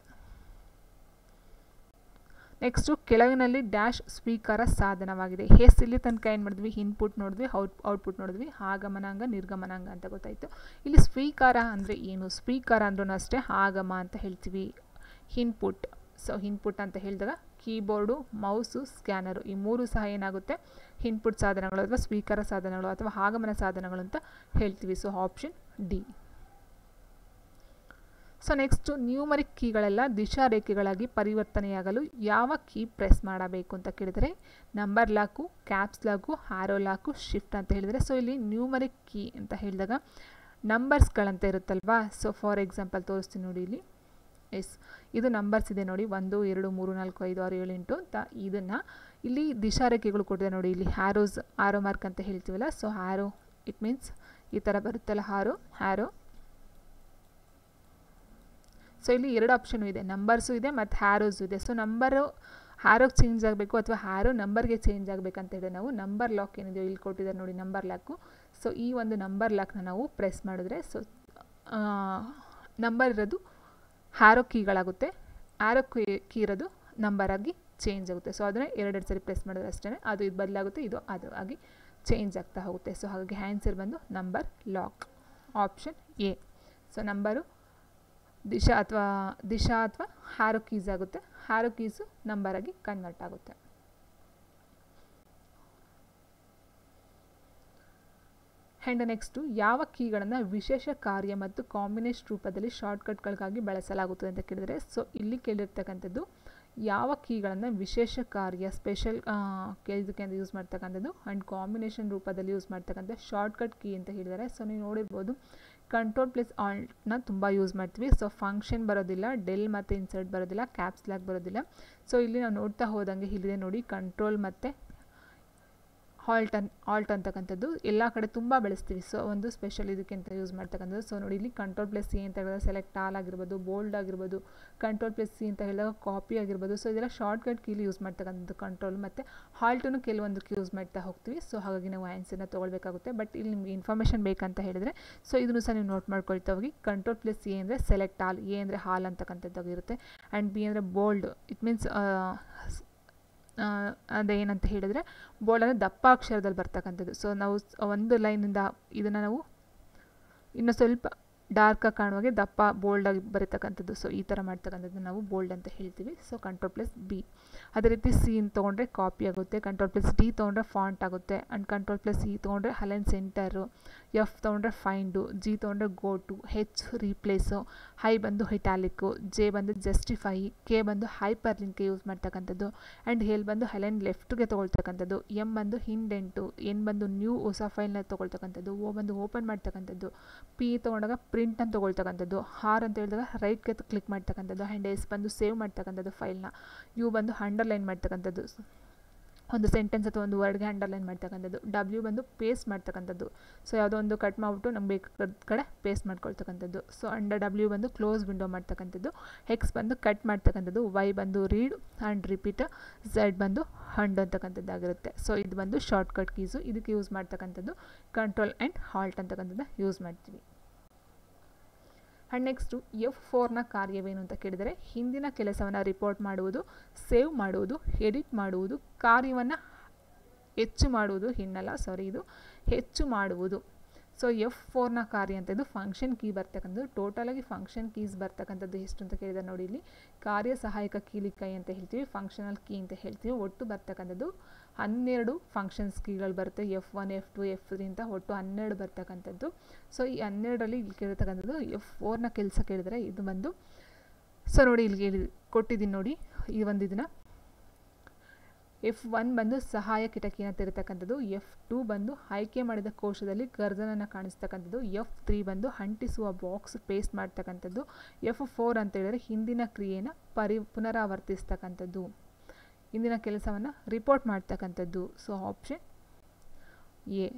ನೆಕ್ಸ್ಟು ಕೆಳಗಿನಲ್ಲಿ ಡ್ಯಾಶ್ ಸ್ವೀಕಾರ ಸಾಧನವಾಗಿದೆ ಹೆಸ್ ಇಲ್ಲಿ ತನಕ ಏನು ಮಾಡಿದ್ವಿ ಇನ್ಪುಟ್ ನೋಡಿದ್ವಿ ಔಟ್ ಔಟ್ಪುಟ್ ನೋಡಿದ್ವಿ ಆಗಮನಾಂಗ ನಿರ್ಗಮನಾಂಗ ಅಂತ ಗೊತ್ತಾಯಿತು ಇಲ್ಲಿ ಸ್ವೀಕಾರ ಅಂದರೆ ಏನು ಸ್ವೀಕಾರ ಅಂದ್ರೂ ಅಷ್ಟೇ ಆಗಮ ಅಂತ ಹೇಳ್ತೀವಿ ಇನ್ಪುಟ್ ಸೊ ಇನ್ಪುಟ್ ಅಂತ ಹೇಳಿದಾಗ ಕೀಬೋರ್ಡು ಮೌಸು ಸ್ಕ್ಯಾನರು ಈ ಮೂರು ಸಹ ಏನಾಗುತ್ತೆ ಇನ್ಪುಟ್ ಸಾಧನಗಳು ಅಥವಾ ಸ್ವೀಕಾರ ಸಾಧನಗಳು ಅಥವಾ ಆಗಮನ ಸಾಧನಗಳು ಅಂತ ಹೇಳ್ತೀವಿ so option D so next numeric ಕೀಗಳೆಲ್ಲ ದಿಶಾ ರೇಖೆಗಳಾಗಿ ಪರಿವರ್ತನೆಯಾಗಲು ಯಾವ ಕೀ ಪ್ರೆಸ್ ಮಾಡಬೇಕು ಅಂತ ಕೇಳಿದರೆ number lock caps lock arrow lock shift ಅಂತ ಹೇಳಿದರೆ ಸೊ ಇಲ್ಲಿ ನ್ಯೂಮರಿಕ್ ಕೀ ಅಂತ ಹೇಳಿದಾಗ ನಂಬರ್ಸ್ಗಳಂತ ಇರುತ್ತಲ್ವಾ ಸೊ ಫಾರ್ ಎಕ್ಸಾಂಪಲ್ ತೋರಿಸ್ತೀನಿ ನೋಡಿ ಇಲ್ಲಿ ಎಸ್ ಇದು ನಂಬರ್ಸ್ ಇದೆ ನೋಡಿ ಒಂದು ಎರಡು ಮೂರು ನಾಲ್ಕು ಐದು ಆರು ಏಳು ಎಂಟು ಅಂತ ಇದನ್ನು ಇಲ್ಲಿ ದಿಶಾರೇಖೆಗಳು ಕೊಟ್ಟಿದೆ ನೋಡಿ ಇಲ್ಲಿ ಹ್ಯಾರೋಸ್ ಆರೋ ಮಾರ್ಕ್ ಅಂತ ಹೇಳ್ತೀವಲ್ಲ ಸೊ ಹ್ಯಾರೋ ಇಟ್ ಮೀನ್ಸ್ ಈ ಥರ ಬರುತ್ತಲ್ಲ ಹಾರೋ ಹ್ಯಾರೋ ಸೊ ಇಲ್ಲಿ ಎರಡು ಆಪ್ಷನು ಇದೆ ನಂಬರ್ಸು ಇದೆ ಮತ್ತು ಹ್ಯಾರೋಸು ಇದೆ ಸೊ ನಂಬರು ಹ್ಯಾರೋಗೆ ಚೇಂಜ್ ಆಗಬೇಕು ಅಥವಾ ಹ್ಯಾರೋ ನಂಬರ್ಗೆ ಚೇಂಜ್ ಆಗಬೇಕಂತ ಹೇಳಿದ್ರೆ ನಾವು ನಂಬರ್ ಲಾಕ್ ಏನಿದೆಯೋ ಇಲ್ಲಿ ಕೊಟ್ಟಿದ್ದಾರೆ ನೋಡಿ ನಂಬರ್ ಲಾಕು ಸೊ ಈ ಒಂದು ನಂಬರ್ ಲಾಕ್ನ ನಾವು ಪ್ರೆಸ್ ಮಾಡಿದ್ರೆ ಸೊ ನಂಬರ್ ಇರೋದು ಹ್ಯಾರೋ ಕೀಗಳಾಗುತ್ತೆ ಹ್ಯಾರೋ ಕೀ ಕೀ ಇರೋದು ನಂಬರಾಗಿ ಚೇಂಜ್ ಆಗುತ್ತೆ ಸೊ ಅದನ್ನು ಎರಡೆರಡು ಸರಿ ಪ್ರೆಸ್ ಮಾಡಿದ್ರೆ ಅಷ್ಟೇ ಅದು ಇದು ಬದಲಾಗುತ್ತೆ ಇದು ಅದು ಆಗಿ ಚೇಂಜ್ ಆಗ್ತಾ ಹೋಗುತ್ತೆ ಸೊ ಹಾಗಾಗಿ ಹ್ಯಾನ್ಸರ್ ಬಂದು number lock option A so number ದಿಶಾ ಅಥವಾ ದಿಶಾ ಅಥವಾ ಹ್ಯಾರೊ ಕೀಸ್ ಆಗುತ್ತೆ ಹ್ಯಾರೋ ಕೀಸು ಆಗಿ ಕನ್ವರ್ಟ್ ಆಗುತ್ತೆ ಆ್ಯಂಡ್ ನೆಕ್ಸ್ಟು ಯಾವ ಕೀಗಳನ್ನು ವಿಶೇಷ ಕಾರ್ಯ ಮತ್ತು ಕಾಂಬಿನೇಷನ್ ರೂಪದಲ್ಲಿ ಶಾರ್ಟ್ಕಟ್ಗಳಿಗಾಗಿ ಬಳಸಲಾಗುತ್ತದೆ ಅಂತ ಕೇಳಿದರೆ ಸೊ ಇಲ್ಲಿ ಕೇಳಿರ್ತಕ್ಕಂಥದ್ದು ಯಾವ ಕೀಗಳನ್ನು ವಿಶೇಷ ಕಾರ್ಯ ಸ್ಪೆಷಲ್ ಕೇಳಿದಕ್ಕೆ ಅಂತ ಯೂಸ್ ಮಾಡ್ತಕ್ಕಂಥದ್ದು ಆ್ಯಂಡ್ ಕಾಂಬಿನೇಷನ್ ರೂಪದಲ್ಲಿ ಯೂಸ್ ಮಾಡ್ತಕ್ಕಂಥ ಶಾರ್ಟ್ಕಟ್ ಕೀ ಅಂತ ಹೇಳಿದರೆ ಸೊ ನೀವು ನೋಡಿರ್ಬೋದು ಕಂಟ್ರೋಲ್ ಪ್ಲಸ್ ಆಲ್ಟ್ನ ತುಂಬ ಯೂಸ್ ಮಾಡ್ತೀವಿ ಸೊ ಫಂಕ್ಷನ್ ಬರೋದಿಲ್ಲ ಡೆಲ್ ಮತ್ತು ಇನ್ಸರ್ಟ್ ಬರೋದಿಲ್ಲ ಕ್ಯಾಪ್ಸ್ಲಾಗ್ ಬರೋದಿಲ್ಲ ಸೊ ಇಲ್ಲಿ ನಾವು ನೋಡ್ತಾ ಹೋದಂಗೆ ಇಲ್ಲಿದೆ ನೋಡಿ ಕಂಟ್ರೋಲ್ ಮತ್ತು ಹಾಲ್ಟ್ ಅನ್ ಆಲ್ಟ್ ಅಂತಕ್ಕಂಥದ್ದು ಎಲ್ಲ ಕಡೆ ತುಂಬ ಬೆಳೆಸ್ತೀವಿ ಸೊ ಒಂದು ಸ್ಪೆಷಲ್ ಇದಕ್ಕೆ ಅಂತ ಯೂಸ್ ಮಾಡ್ತಕ್ಕಂಥದ್ದು ಸೊ ನೋಡಿ ಇಲ್ಲಿ ಕಂಟ್ರೋಲ್ ಪ್ಲಸ್ ಸಿ ಅಂತ ಹೇಳಿದ್ರೆ ಸೆಲೆಕ್ಟ್ ಆಲ್ ಆಗಿರ್ಬೋದು ಬೋಲ್ಡ್ ಆಗಿರ್ಬೋದು ಕಂಟ್ರೋಲ್ ಪ್ಲಸ್ ಸಿ ಅಂತ ಹೇಳಿದಾಗ ಕಾಪಿ ಆಗಿರ್ಬೋದು ಸೊ ಇದೆಲ್ಲ ಶಾರ್ಟ್ಕಟ್ ಕೀಲಿ ಯೂಸ್ ಮಾಡ್ತಕ್ಕಂಥದ್ದು ಕಂಟ್ರೋಲ್ ಮತ್ತು ಹಾಲ್ಟನ್ನು ಕೆಲವೊಂದಕ್ಕೆ ಯೂಸ್ ಮಾಡ್ತಾ ಹೋಗ್ತೀವಿ ಸೊ ಹಾಗಾಗಿ ನಾವು ಆನ್ಸರ್ನ ತೊಗೊಳ್ಬೇಕಾಗುತ್ತೆ ಬಟ್ ಇಲ್ಲಿ ನಿಮಗೆ ಇನ್ಫಾರ್ಮೇಷನ್ ಬೇಕಂತ ಹೇಳಿದರೆ ಸೊ ಇದನ್ನು ಸಹ ನೀವು ನೋಟ್ ಮಾಡ್ಕೊಳ್ತಾ ಹೋಗಿ ಕಂಟ್ರೋಲ್ ಪ್ಲಸ್ ಸಿ ಅಂದರೆ ಸೆಲೆಕ್ಟ್ ಆಲ್ ಎ ಅಂದರೆ ಹಾಲ್ ಅಂತಕ್ಕಂಥದ್ದಾಗಿರುತ್ತೆ ಆ್ಯಂಡ್ ಬಿ ಅಂದರೆ ಬೋಲ್ಡ್ ಇಟ್ ಮೀನ್ಸ್ ಅದೇನಂತ ಹೇಳಿದರೆ ಬೋಲ್ಡ್ ಅಂದರೆ ದಪ್ಪ ಅಕ್ಷರದಲ್ಲಿ ಬರ್ತಕ್ಕಂಥದ್ದು ಸೊ ನಾವು ಒಂದು ಲೈನಿಂದ ಇದನ್ನು ನಾವು ಇನ್ನೂ ಸ್ವಲ್ಪ ಡಾರ್ಕಾಗಿ ಕಾಣುವಾಗೆ ದಪ್ಪ ಬೋಲ್ಡಾಗಿ ಬರೀತಕ್ಕಂಥದ್ದು ಸೊ ಈ ಥರ ಮಾಡ್ತಕ್ಕಂಥದ್ದು ನಾವು ಬೋಲ್ಡ್ ಅಂತ ಹೇಳ್ತೀವಿ ಸೊ ಕಂಟ್ರೋಲ್ ಪ್ಲಸ್ ಬಿ ಅದೇ ರೀತಿ ಸಿ ಇನ್ ತೊಗೊಂಡ್ರೆ ಕಾಪಿ ಆಗುತ್ತೆ ಕಂಟ್ರೋಲ್ ಪ್ಲಸ್ ಡಿ ತೊಗೊಂಡ್ರೆ ಫಾಂಟ್ ಆಗುತ್ತೆ ಆ್ಯಂಡ್ ಕಂಟ್ರೋಲ್ ಪ್ಲಸ್ ಇ ತೊಗೊಂಡ್ರೆ ಹಲೆನ್ ಸೆಂಟರು ಎಫ್ ತೊಗೊಂಡ್ರೆ ಫೈಂಡು ಜಿ ತೊಗೊಂಡ್ರೆ go two H replace I ಬಂದು ಹಿಟಾಲಿಕ್ಕು ಜೆ ಬಂದು ಜಸ್ಟಿಫೈ ಕೆ ಬಂದು ಹೈಪರ್ ಲಿಂಕ್ಗೆ ಯೂಸ್ ಮಾಡ್ತಕ್ಕಂಥದ್ದು ಆ್ಯಂಡ್ ಎಲ್ ಬಂದು ಹೆಲೆನ್ ಲೆಫ್ಟ್ಗೆ ತೊಗೊಳ್ತಕ್ಕಂಥದ್ದು ಎಮ್ ಬಂದು ಹಿಂಡೆಂಟು ಎನ್ ಬಂದು ನ್ಯೂ ಹೊಸ ಫೈಲ್ನ ತೊಗೊಳ್ತಕ್ಕಂಥದ್ದು ಓ ಬಂದು ಓಪನ್ ಮಾಡ್ತಕ್ಕಂಥದ್ದು ಪಿ ತೊಗೊಂಡಾಗ ಪ್ರಿಂಟನ್ನು ಅಂತ ತೊಗೊಳ್ತಕ್ಕಂಥದ್ದು ಆರ್ ಅಂತ ಹೇಳಿದಾಗ ರೈಟ್ಗೆ ಕ್ಲಿಕ್ ಮಾಡ್ತಕ್ಕಂಥದ್ದು ಆ್ಯಂಡ್ ಎಸ್ ಬಂದು ಸೇವ್ ಮಾಡ್ತಕ್ಕಂಥದ್ದು ಫೈಲ್ನ ಯು ಬಂದು ಅಂಡರ್ಲೈನ್ ಮಾಡ್ತಕ್ಕಂಥದ್ದು ಒಂದು ಸೆಂಟೆನ್ಸ್ ಅಥವಾ ಒಂದು ವರ್ಡ್ಗೆ ಹ್ಯಾಂಡಲ್ ಮಾಡ್ತಕ್ಕಂಥದ್ದು ಡಬ್ಲ್ಯೂ ಬಂದು ಪೇಸ್ಟ್ ಮಾಡ್ತಕ್ಕಂಥದ್ದು ಸೊ ಯಾವುದೋ ಒಂದು ಕಟ್ ಮಾಡಿಬಿಟ್ಟು ನಮ್ಗೆ ಬೇಕಾದ ಕಡೆ ಪೇಸ್ಟ್ ಮಾಡ್ಕೊಳ್ತಕ್ಕಂಥದ್ದು ಸೊ ಅಂಡರ್ ಡಬ್ಲ್ಯೂ ಬಂದು ಕ್ಲೋಸ್ ವಿಂಡೋ ಮಾಡ್ತಕ್ಕಂಥದ್ದು ಎಕ್ಸ್ ಬಂದು ಕಟ್ ಮಾಡ್ತಕ್ಕಂಥದ್ದು ವೈ ಬಂದು ರೀಡ್ ಆ್ಯಂಡ್ ರಿಪೀಟ್ ಝೆಡ್ ಬಂದು ಹಂಡ್ ಅಂತಕ್ಕಂಥದ್ದಾಗಿರುತ್ತೆ ಸೊ ಇದು ಬಂದು ಶಾರ್ಟ್ ಕಟ್ ಕೀಸು ಇದಕ್ಕೆ ಯೂಸ್ ಮಾಡ್ತಕ್ಕಂಥದ್ದು ಕಂಟ್ರೋಲ್ ಆ್ಯಂಡ್ ಹಾಲ್ಟ್ ಅಂತಕ್ಕಂಥದ್ದು ಯೂಸ್ ಮಾಡ್ತೀವಿ ಆ್ಯಂಡ್ ನೆಕ್ಸ್ಟು ಎಫ್ ಫೋರ್ನ ಕಾರ್ಯವೇನು ಅಂತ ಕೇಳಿದರೆ ಹಿಂದಿನ ಕೆಲಸವನ್ನು ರಿಪೋರ್ಟ್ ಮಾಡುವುದು ಸೇವ್ ಮಾಡುವುದು ಎಡಿಟ್ ಮಾಡುವುದು ಕಾರ್ಯವನ್ನು ಹೆಚ್ಚು ಮಾಡುವುದು ಹಿನ್ನಲ್ಲ ಸಾರಿ ಇದು ಹೆಚ್ಚು ಮಾಡುವುದು ಸೊ ಎಫ್ ಫೋರ್ನ ಕಾರ್ಯ ಅಂತ ಇದು ಫಂಕ್ಷನ್ ಕೀ ಬರ್ತಕ್ಕಂಥದ್ದು ಟೋಟಲಾಗಿ ಫಂಕ್ಷನ್ ಕೀಸ್ ಬರ್ತಕ್ಕಂಥದ್ದು ಎಷ್ಟು ಅಂತ ಕೇಳಿದ ನೋಡಿ ಇಲ್ಲಿ ಕಾರ್ಯ ಸಹಾಯಕ ಕೀಲಿ ಕೈ ಅಂತ ಹೇಳ್ತೀವಿ ಫಂಕ್ಷನಲ್ ಕೀ ಅಂತ ಹೇಳ್ತೀವಿ ಒಟ್ಟು ಬರ್ತಕ್ಕಂಥದ್ದು ಹನ್ನೆರಡು ಫಂಕ್ಷನ್ಸ್ ಕೀಗಳು ಬರುತ್ತೆ F one F two F three ಅಂತ ಒಟ್ಟು ಹನ್ನೆರಡು ಬರ್ತಕ್ಕಂಥದ್ದು ಸೊ ಈ ಹನ್ನೆರಡಲ್ಲಿ ಇಲ್ಲಿ ಕೇಳ್ತಕ್ಕಂಥದ್ದು ಎಫ್ ಫೋರ್ನ ಕೆಲಸ ಕೇಳಿದರೆ ಇದು ಬಂದು ಸೊ ನೋಡಿ ಇಲ್ಲಿ ಕೊಟ್ಟಿದ್ದೀನಿ ನೋಡಿ ಈ ಒಂದು ಇದನ್ನು ಎಫ್ ಒನ್ ಬಂದು ಸಹಾಯ ಕಿಟಕಿಯನ್ನು ತೆರತಕ್ಕಂಥದ್ದು ಎಫ್ ಟೂ ಬಂದು ಆಯ್ಕೆ ಮಾಡಿದ ಕೋಶದಲ್ಲಿ ಗರ್ಜನನ್ನು ಕಾಣಿಸ್ತಕ್ಕಂಥದ್ದು ಎಫ್ ತ್ರೀ ಬಂದು ಅಂಟಿಸುವ ಬಾಕ್ಸ್ ಪೇಸ್ಟ್ ಮಾಡ್ತಕ್ಕಂಥದ್ದು ಎಫ್ ಫೋರ್ ಅಂತ ಹೇಳಿದರೆ ಹಿಂದಿನ ಕ್ರಿಯೆನ ಪರಿ ಪುನರಾವರ್ತಿಸ್ತಕ್ಕಂಥದ್ದು ಹಿಂದಿನ ಕೆಲಸವನ್ನು ರಿಪೋರ್ಟ್ ಮಾಡ್ತಕ್ಕಂಥದ್ದು so option A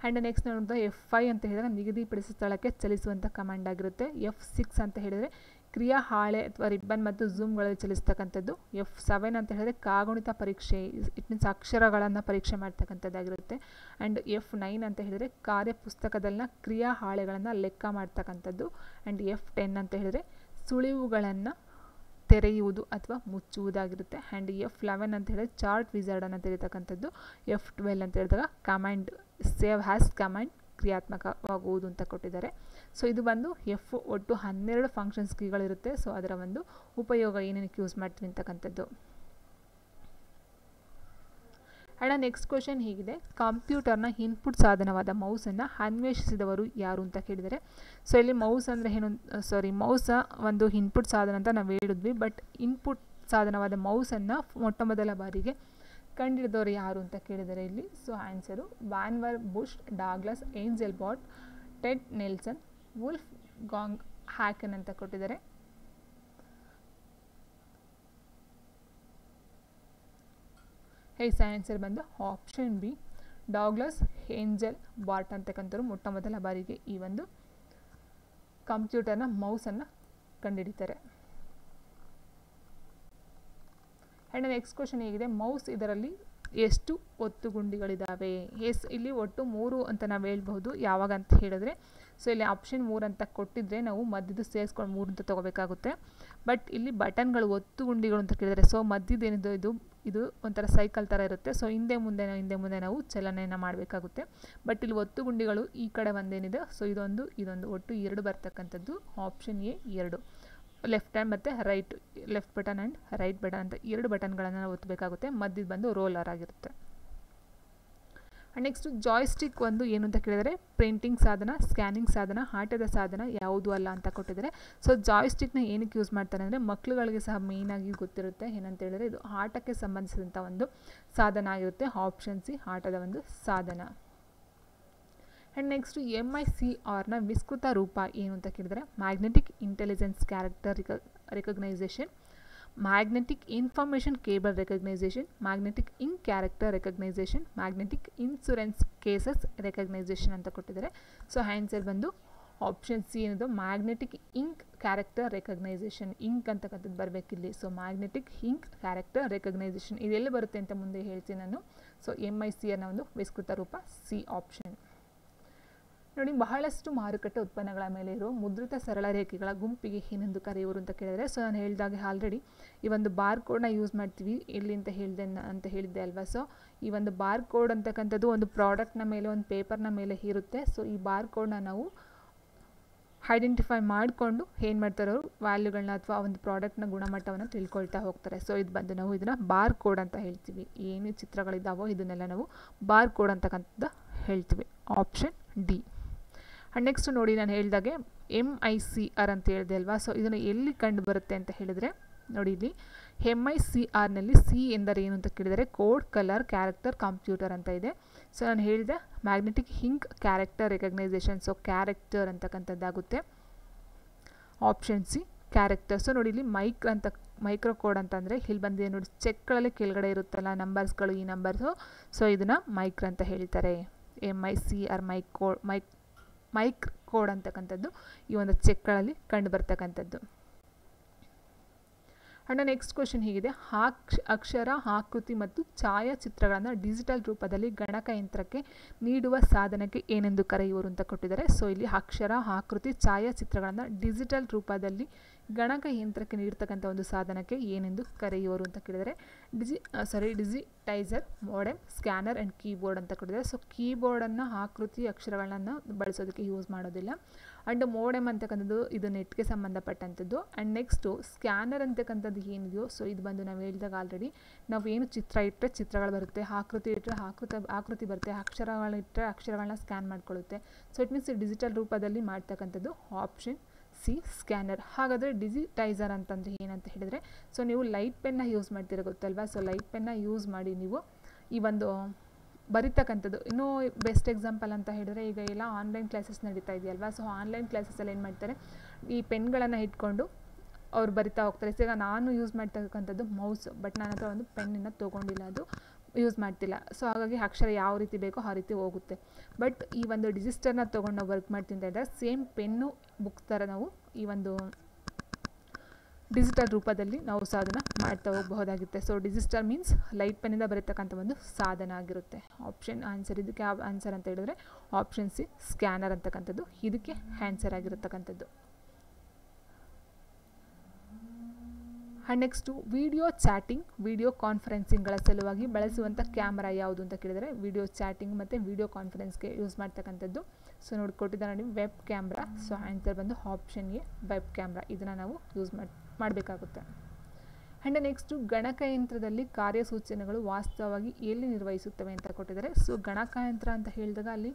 and next ನೋಡಿದ್ರೆ ಎಫ್ ಫೈ ಅಂತ ಹೇಳಿದ್ರೆ ನಿಗದಿಪಡಿಸಿದ ಸ್ಥಳಕ್ಕೆ ಚಲಿಸುವಂಥ ಕಮಾಂಡ್ ಆಗಿರುತ್ತೆ ಎಫ್ ಸಿಕ್ಸ್ ಅಂತ ಹೇಳಿದರೆ ಕ್ರಿಯಾ ಹಾಳೆ ಅಥವಾ ರಿಬ್ಬನ್ ಮತ್ತು ಝೂಮ್ಗಳಲ್ಲಿ ಚಲಿಸ್ತಕ್ಕಂಥದ್ದು ಎಫ್ ಸೆವೆನ್ ಅಂತ ಹೇಳಿದ್ರೆ ಕಾಗುಣಿತ ಪರೀಕ್ಷೆ ಇಟ್ ಮೀನ್ಸ್ ಅಕ್ಷರಗಳನ್ನು ಪರೀಕ್ಷೆ ಮಾಡ್ತಕ್ಕಂಥದ್ದಾಗಿರುತ್ತೆ ಆ್ಯಂಡ್ ಎಫ್ ನೈನ್ ಅಂತ ಹೇಳಿದರೆ ಕಾರ್ಯಪುಸ್ತಕದಲ್ಲಿನ ಕ್ರಿಯಾ ಹಾಳೆಗಳನ್ನು ಲೆಕ್ಕ ಮಾಡ್ತಕ್ಕಂಥದ್ದು ಆ್ಯಂಡ್ ಎಫ್ ಟೆನ್ ಅಂತ ಹೇಳಿದರೆ ಸುಳಿವುಗಳನ್ನು ತೆರೆಯುವುದು ಅಥವಾ ಮುಚ್ಚುವುದಾಗಿರುತ್ತೆ ಆ್ಯಂಡ್ ಎಫ್ ಲೆವೆನ್ ಅಂತ ಹೇಳಿದ್ರೆ ಚಾರ್ಟ್ ವಿಸರ್ಡನ್ನು ತೆರೀತಕ್ಕಂಥದ್ದು ಎಫ್ ಟ್ವೆಲ್ ಅಂತ ಹೇಳಿದಾಗ ಕಮ್ಯಾಂಡ್ ಸೇವ್ ಹ್ಯಾಸ್ ಕಮ್ಯಾಂಡ್ ಕ್ರಿಯಾತ್ಮಕವಾಗುವುದು ಅಂತ ಕೊಟ್ಟಿದ್ದಾರೆ ಸೊ ಇದು ಬಂದು ಎಫ್ ಒಟ್ಟು ಹನ್ನೆರಡು ಫಂಕ್ಷನ್ಸ್ ಕೀಗಳಿರುತ್ತೆ ಸೊ ಅದರ ಒಂದು ಉಪಯೋಗ ಏನೇನಕ್ಕೆ ಯೂಸ್ ಮಾಡ್ತೀವಿ ಅಂತಕ್ಕಂಥದ್ದು ಅಣ್ಣ ನೆಕ್ಸ್ಟ್ ಕ್ವೆಶನ್ ಹೀಗಿದೆ ಕಂಪ್ಯೂಟರ್ನ ಇನ್ಪುಟ್ ಸಾಧನವಾದ ಮೌಸನ್ನು ಅನ್ವೇಷಿಸಿದವರು ಯಾರು ಅಂತ ಕೇಳಿದರೆ ಸೊ ಇಲ್ಲಿ ಮೌಸ್ ಅಂದರೆ ಏನು ಸಾರಿ ಮೌಸ ಒಂದು ಇನ್ಪುಟ್ ಸಾಧನ ಅಂತ ನಾವು ಹೇಳಿದ್ವಿ ಬಟ್ ಇನ್ಪುಟ್ ಸಾಧನವಾದ ಮೌಸನ್ನು ಮೊದಲ ಬಾರಿಗೆ ಕಂಡಿಡಿದವರು ಯಾರು ಅಂತ ಕೇಳಿದರೆ ಇಲ್ಲಿ so answer Vannevar Bush Douglas Engelbart Ted Nelson Wolfgang Hacken ಅಂತ ಕೊಟ್ಟಿದ್ದಾರೆ ಹೇ ಸೈನ್ಸರ್ ಬಂದು option B Douglas Engelbart ಅಂತಕ್ಕಂಥವ್ರು ಮೊಟ್ಟ ಮೊದಲ ಬಾರಿಗೆ ಈ ಒಂದು ಕಂಪ್ಯೂಟರ್ನ ಮೌಸನ್ನು ಕಂಡುಹಿಡಿತಾರೆ ಆ್ಯಂಡ್ ನೆಕ್ಸ್ಟ್ ಕ್ವಶನ್ ಹೇಗಿದೆ ಮೌಸ್ ಇದರಲ್ಲಿ ಎಷ್ಟು ಒತ್ತುಗುಂಡಿಗಳಿದ್ದಾವೆ ಎಸ್ ಇಲ್ಲಿ ಒಟ್ಟು ಮೂರು ಅಂತ ನಾವು ಹೇಳ್ಬಹುದು ಯಾವಾಗ ಅಂತ ಹೇಳಿದ್ರೆ ಸೊ ಇಲ್ಲಿ ಆಪ್ಷನ್ ಮೂರು ಅಂತ ಕೊಟ್ಟಿದ್ದರೆ ನಾವು ಮಧ್ಯದ ಸೇರಿಸ್ಕೊಂಡು ಮೂರು ಅಂತ ತೊಗೋಬೇಕಾಗುತ್ತೆ ಬಟ್ ಇಲ್ಲಿ ಬಟನ್ಗಳು ಒತ್ತು ಗುಂಡಿಗಳು ಅಂತ ಕೇಳಿದರೆ ಸೊ ಮಧ್ಯದ ಏನಿದೆ ಇದು ಇದು ಒಂಥರ ಸೈಕಲ್ ಥರ ಇರುತ್ತೆ ಸೊ ಹಿಂದೆ ಮುಂದೆ ಹಿಂದೆ ಮುಂದೆ ನಾವು ಚಲನೆಯನ್ನು ಮಾಡಬೇಕಾಗುತ್ತೆ ಬಟ್ ಇಲ್ಲಿ ಒತ್ತು ಗುಂಡಿಗಳು ಈ ಕಡೆ ಒಂದೇನಿದೆ ಸೊ ಇದೊಂದು ಇದೊಂದು ಒಟ್ಟು ಎರಡು ಬರ್ತಕ್ಕಂಥದ್ದು ಆಪ್ಷನ್ ಎ ಎರಡು ಲೆಫ್ಟ್ ಹ್ಯಾಂಡ್ ಮತ್ತು right left button and right button ಅಂತ ಎರಡು ಬಟನ್ಗಳನ್ನು ನಾವು ಒತ್ತಬೇಕಾಗುತ್ತೆ ಮಧ್ಯದ ಬಂದು ರೋಲರ್ ಆಗಿರುತ್ತೆ ಆ್ಯಂಡ್ ನೆಕ್ಸ್ಟು ಜಾಯ್ಸ್ಟಿಕ್ ಒಂದು ಏನು ಅಂತ ಕೇಳಿದರೆ ಪ್ರಿಂಟಿಂಗ್ ಸಾಧನ ಸ್ಕ್ಯಾನಿಂಗ್ ಸಾಧನ ಆಟದ ಸಾಧನ ಯಾವುದು ಅಲ್ಲ ಅಂತ ಕೊಟ್ಟಿದ್ದಾರೆ ಸೊ ಜಾಯ್ಸ್ಟಿಕ್ನ ಏನಕ್ಕೆ ಯೂಸ್ ಮಾಡ್ತಾರೆ ಅಂದರೆ ಮಕ್ಕಳುಗಳಿಗೆ ಸಹ ಮೇಯ್ನಾಗಿ ಗೊತ್ತಿರುತ್ತೆ ಏನಂತ ಹೇಳಿದರೆ ಇದು ಆಟಕ್ಕೆ ಸಂಬಂಧಿಸಿದಂಥ ಒಂದು ಸಾಧನ ಆಗಿರುತ್ತೆ ಆಪ್ಷನ್ ಸಿ ಆಟದ ಒಂದು ಸಾಧನ and next M I C ಆರ್ನ ವಿಸ್ತೃತ ರೂಪ ಏನು ಅಂತ ಕೇಳಿದರೆ ಮ್ಯಾಗ್ನೆಟಿಕ್ ಇಂಟೆಲಿಜೆನ್ಸ್ ಕ್ಯಾರೆಕ್ಟರ್ ರಿಕ recognition magnetic information cable recognition magnetic ink character recognition magnetic insurance cases recognition ಅಂತ ಕೊಟ್ಟಿದ್ದಾರೆ ಸೊ ಹ್ಯಾಂಡ್ಸರ್ ಬಂದು ಆಪ್ಷನ್ ಸಿ ಏನಿದೆ magnetic ink character recognition ink ಅಂತಕ್ಕಂಥದ್ದು ಬರಬೇಕಿಲ್ಲಿ so magnetic ink character recognition ಇದೆಲ್ಲ ಬರುತ್ತೆ ಅಂತ ಮುಂದೆ ಹೇಳ್ತೀನಿ ನಾನು ಸೊ ಎಮ್ ಐ ಸಿ ಅನ್ನೋ ಒಂದು ವಿಸ್ತೃತ ರೂಪ ಸಿ ಆಪ್ಷನ್ ನೋಡಿ ಬಹಳಷ್ಟು ಮಾರುಕಟ್ಟೆ ಉತ್ಪನ್ನಗಳ ಮೇಲೆ ಇರೋ ಮುದ್ರಿತ ಸರಳ ರೇಖೆಗಳ ಗುಂಪಿಗೆ ಏನೆಂದು ಕರೆಯುವರು ಅಂತ ಕೇಳಿದರೆ ಸೊ ನಾನು ಹೇಳಿದಾಗ ಆಲ್ರೆಡಿ ಈ ಒಂದು ಬಾರ್ ಕೋಡ್ನ ಯೂಸ್ ಮಾಡ್ತೀವಿ ಎಲ್ಲಿ ಅಂತ ಹೇಳಿದೆ ಅಂತ ಹೇಳಿದ್ದೆ ಅಲ್ವಾ ಸೊ ಈ ಒಂದು ಬಾರ್ ಕೋಡ್ ಅಂತಕ್ಕಂಥದ್ದು ಒಂದು ಪ್ರಾಡಕ್ಟ್ನ ಮೇಲೆ ಒಂದು ಪೇಪರ್ನ ಮೇಲೆ ಇರುತ್ತೆ ಸೊ ಈ ಬಾರ್ ಕೋಡ್ನ ನಾವು ಐಡೆಂಟಿಫೈ ಮಾಡಿಕೊಂಡು ಏನು ಮಾಡ್ತಾರೆ ಅವರು ವ್ಯಾಲ್ಯೂಗಳನ್ನ ಅಥವಾ ಒಂದು ಪ್ರಾಡಕ್ಟ್ನ ಗುಣಮಟ್ಟವನ್ನು ತಿಳ್ಕೊಳ್ತಾ ಹೋಗ್ತಾರೆ ಸೊ ಇದು ಬಂದು ನಾವು ಇದನ್ನು ಬಾರ್ ಕೋಡ್ ಅಂತ ಹೇಳ್ತೀವಿ ಏನು ಚಿತ್ರಗಳಿದ್ದಾವೋ ಇದನ್ನೆಲ್ಲ ನಾವು ಬಾರ್ ಕೋಡ್ ಅಂತಕ್ಕಂಥದ್ದು ಹೇಳ್ತೀವಿ ಆಪ್ಷನ್ ಡಿ ಆ್ಯಂಡ್ ನೆಕ್ಸ್ಟ್ ನೋಡಿ ನಾನು ಹೇಳಿದಾಗೆ ಎಮ್ ಐ ಸಿ ಆರ್ ಅಂತ ಹೇಳಿದೆ ಅಲ್ವಾ ಸೊ ಇದನ್ನು ಎಲ್ಲಿ ಕಂಡು ಬರುತ್ತೆ ಅಂತ ಹೇಳಿದರೆ ನೋಡಿ ಇಲ್ಲಿ ಎಮ್ ಐ ಸಿ ಆರ್ನಲ್ಲಿ ಸಿ ಎಂದರೆ ಏನು ಅಂತ ಕೇಳಿದರೆ ಕೋಡ್ ಕಲರ್ ಕ್ಯಾರೆಕ್ಟರ್ ಕಂಪ್ಯೂಟರ್ ಅಂತ ಇದೆ ಸೊ ನಾನು ಹೇಳಿದೆ magnetic ink character recognition so character ಅಂತಕ್ಕಂಥದ್ದಾಗುತ್ತೆ ಆಪ್ಷನ್ ಸಿ ಕ್ಯಾರೆಕ್ಟರ್ ಸೊ ನೋಡಿ ಇಲ್ಲಿ ಮೈಕ್ ಅಂತ ಮೈಕ್ರೋ ಕೋಡ್ ಅಂತಂದರೆ ಇಲ್ಲಿ ಬಂದಿದೆ ನೋಡಿ ಚೆಕ್ಗಳಲ್ಲಿ ಕೆಳಗಡೆ ಇರುತ್ತಲ್ಲ ನಂಬರ್ಸ್ಗಳು ಈ ನಂಬರ್ಸು ಸೊ ಇದನ್ನು ಮೈಕ್ರ ಅಂತ ಹೇಳ್ತಾರೆ M I C R mic code mic mic code ಅಂತಕ್ಕಂಥದ್ದು ಈ ಒಂದು ಚೆಕ್ಗಳಲ್ಲಿ ಕಂಡು ಬರ್ತಕ್ಕಂಥದ್ದು ಅಣ್ಣ ನೆಕ್ಸ್ಟ್ ಕ್ವೆಶನ್ ಹೀಗಿದೆ ಹಾಕ್ಷ ಅಕ್ಷರ ಆಕೃತಿ ಮತ್ತು ಛಾಯಾಚಿತ್ರಗಳನ್ನು ಡಿಜಿಟಲ್ ರೂಪದಲ್ಲಿ ಗಣಕಯಂತ್ರಕ್ಕೆ ನೀಡುವ ಸಾಧನಕ್ಕೆ ಏನೆಂದು ಕರೆಯುವರು ಅಂತ ಕೊಟ್ಟಿದ್ದಾರೆ ಸೊ ಇಲ್ಲಿ ಅಕ್ಷರ ಆಕೃತಿ ಛಾಯಾಚಿತ್ರಗಳನ್ನು ಡಿಜಿಟಲ್ ರೂಪದಲ್ಲಿ ಗಣಕ ಯಂತ್ರಕ್ಕೆ ನೀಡ್ತಕ್ಕಂಥ ಒಂದು ಸಾಧನಕ್ಕೆ ಏನೆಂದು ಕರೆಯುವರು ಅಂತ ಕೇಳಿದರೆ ಡಿಜಿ sorry digitizer modem scanner and keyboard ಅಂತ ಕೊಟ್ಟಿದ್ದಾರೆ ಸೊ ಕೀಬೋರ್ಡನ್ನು ಆಕೃತಿ ಅಕ್ಷರಗಳನ್ನು ಬಳಸೋದಕ್ಕೆ ಯೂಸ್ ಮಾಡೋದಿಲ್ಲ ಆ್ಯಂಡ್ ಮೋಡೆಮ್ ಅಂತಕ್ಕಂಥದ್ದು ಇದು ನೆಟ್ಗೆ ಸಂಬಂಧಪಟ್ಟಂಥದ್ದು ಆ್ಯಂಡ್ ನೆಕ್ಸ್ಟು ಸ್ಕ್ಯಾನರ್ ಅಂತಕ್ಕಂಥದ್ದು ಏನಿದೆಯೋ ಸೊ ಇದು ಬಂದು ನಾವು ಹೇಳಿದಾಗ ಆಲ್ರೆಡಿ ನಾವು ಏನು ಚಿತ್ರ ಇಟ್ಟರೆ ಚಿತ್ರಗಳು ಬರುತ್ತೆ ಆಕೃತಿ ಇಟ್ಟರೆ ಆಕೃತಿ ಆಕೃತಿ ಬರುತ್ತೆ ಅಕ್ಷರಗಳಿಟ್ಟರೆ ಅಕ್ಷರಗಳನ್ನ ಸ್ಕ್ಯಾನ್ ಮಾಡ್ಕೊಳ್ಳುತ್ತೆ ಸೊ ಇಟ್ ಮೀನ್ಸ್ ಡಿಜಿಟಲ್ ರೂಪದಲ್ಲಿ ಮಾಡ್ತಕ್ಕಂಥದ್ದು ಆಪ್ಷನ್ ಸಿ ಸ್ಕ್ಯಾನರ್ ಹಾಗಾದರೆ ಡಿಜಿಟೈಸರ್ ಅಂತಂದರೆ ಏನಂತ ಹೇಳಿದರೆ ಸೊ ನೀವು ಲೈಟ್ ಪೆನ್ನ ಯೂಸ್ ಮಾಡ್ತೀರ ಗೊತ್ತಲ್ವಾ ಸೊ ಲೈಟ್ ಪೆನ್ನ ಯೂಸ್ ಮಾಡಿ ನೀವು ಈ ಒಂದು ಬರಿತಕ್ಕಂಥದ್ದು ಇನ್ನೂ ಬೆಸ್ಟ್ ಎಕ್ಸಾಂಪಲ್ ಅಂತ ಹೇಳಿದ್ರೆ ಈಗ ಎಲ್ಲ ಆನ್ಲೈನ್ ಕ್ಲಾಸಸ್ ನಡೀತಾ ಇದೆಯಲ್ವಾ ಸೊ ಆನ್ಲೈನ್ ಕ್ಲಾಸಸ್ಸಲ್ಲಿ ಏನು ಮಾಡ್ತಾರೆ ಈ ಪೆನ್ಗಳನ್ನು ಇಟ್ಕೊಂಡು ಅವ್ರು ಬರಿತಾ ಹೋಗ್ತಾರೆ ಈಗ ನಾನು ಯೂಸ್ ಮಾಡ್ತಕ್ಕಂಥದ್ದು ಮೌಸ್ ಬಟ್ ನನ್ನ ಹತ್ರ ಒಂದು ಪೆನ್ನನ್ನು ತೊಗೊಂಡಿಲ್ಲ ಅದು ಯೂಸ್ ಮಾಡ್ತಿಲ್ಲ ಸೊ ಹಾಗಾಗಿ ಅಕ್ಷರ ಯಾವ ರೀತಿ ಬೇಕೋ ಆ ರೀತಿ ಹೋಗುತ್ತೆ ಬಟ್ ಈ ಒಂದು ಡಿಜಿಸ್ಟರ್ನ ತೊಗೊಂಡು ನಾವು ವರ್ಕ್ ಮಾಡ್ತೀನಿ ಅಂತ ಸೇಮ್ ಪೆನ್ನು ಬುಕ್ ಥರ ನಾವು ಈ ಒಂದು ಡಿಜಿಟಲ್ ರೂಪದಲ್ಲಿ ನಾವು ಸಾಧನ ಮಾಡ್ತಾ ಹೋಗಬಹುದಾಗುತ್ತೆ ಸೊ ಡಿಜಿಸ್ಟರ್ ಮೀನ್ಸ್ ಲೈಟ್ ಪೆನ್ನಿಂದ ಬರೀತಕ್ಕಂಥ ಒಂದು ಸಾಧನ ಆಗಿರುತ್ತೆ ಆಪ್ಷನ್ ಆನ್ಸರ್ ಇದಕ್ಕೆ ಯಾವ ಆನ್ಸರ್ ಅಂತ ಹೇಳಿದ್ರೆ ಆಪ್ಷನ್ ಸಿ ಸ್ಕ್ಯಾನರ್ ಅಂತಕ್ಕಂಥದ್ದು ಇದಕ್ಕೆ ಆನ್ಸರ್ ಆಗಿರತಕ್ಕಂಥದ್ದು ನೆಕ್ಸ್ಟು ವಿಡಿಯೋ ಚಾಟಿಂಗ್ ವಿಡಿಯೋ ಕಾನ್ಫರೆನ್ಸಿಂಗ್ಗಳ ಸಲುವಾಗಿ ಬಳಸುವಂಥ ಕ್ಯಾಮ್ರಾ ಯಾವುದು ಅಂತ ಕೇಳಿದರೆ ವಿಡಿಯೋ ಚಾಟಿಂಗ್ ಮತ್ತು ವಿಡಿಯೋ ಕಾನ್ಫರೆನ್ಸ್ಗೆ ಯೂಸ್ ಮಾಡ್ತಕ್ಕಂಥದ್ದು ಸೊ ನೋಡಿ ಕೊಟ್ಟಿದ್ದಾರೆ ನೋಡಿ ವೆಬ್ ಕ್ಯಾಮ್ರಾ ಸೊ ಆನ್ಸರ್ ಬಂದು ಆಪ್ಷನ್ ಎ ವೆಬ್ ಕ್ಯಾಮ್ರಾ ಇದನ್ನು ನಾವು ಯೂಸ್ ಮಾಡಿ ಮಾಡಬೇಕಾಗುತ್ತೆ ಆ್ಯಂಡ್ ನೆಕ್ಸ್ಟು ಗಣಕಯಂತ್ರದಲ್ಲಿ ಕಾರ್ಯಸೂಚನೆಗಳು ವಾಸ್ತವವಾಗಿ ಎಲ್ಲಿ ನಿರ್ವಹಿಸುತ್ತವೆ ಅಂತ ಕೊಟ್ಟಿದ್ದಾರೆ ಸೊ ಗಣಕಯಂತ್ರ ಅಂತ ಹೇಳಿದಾಗ ಅಲ್ಲಿ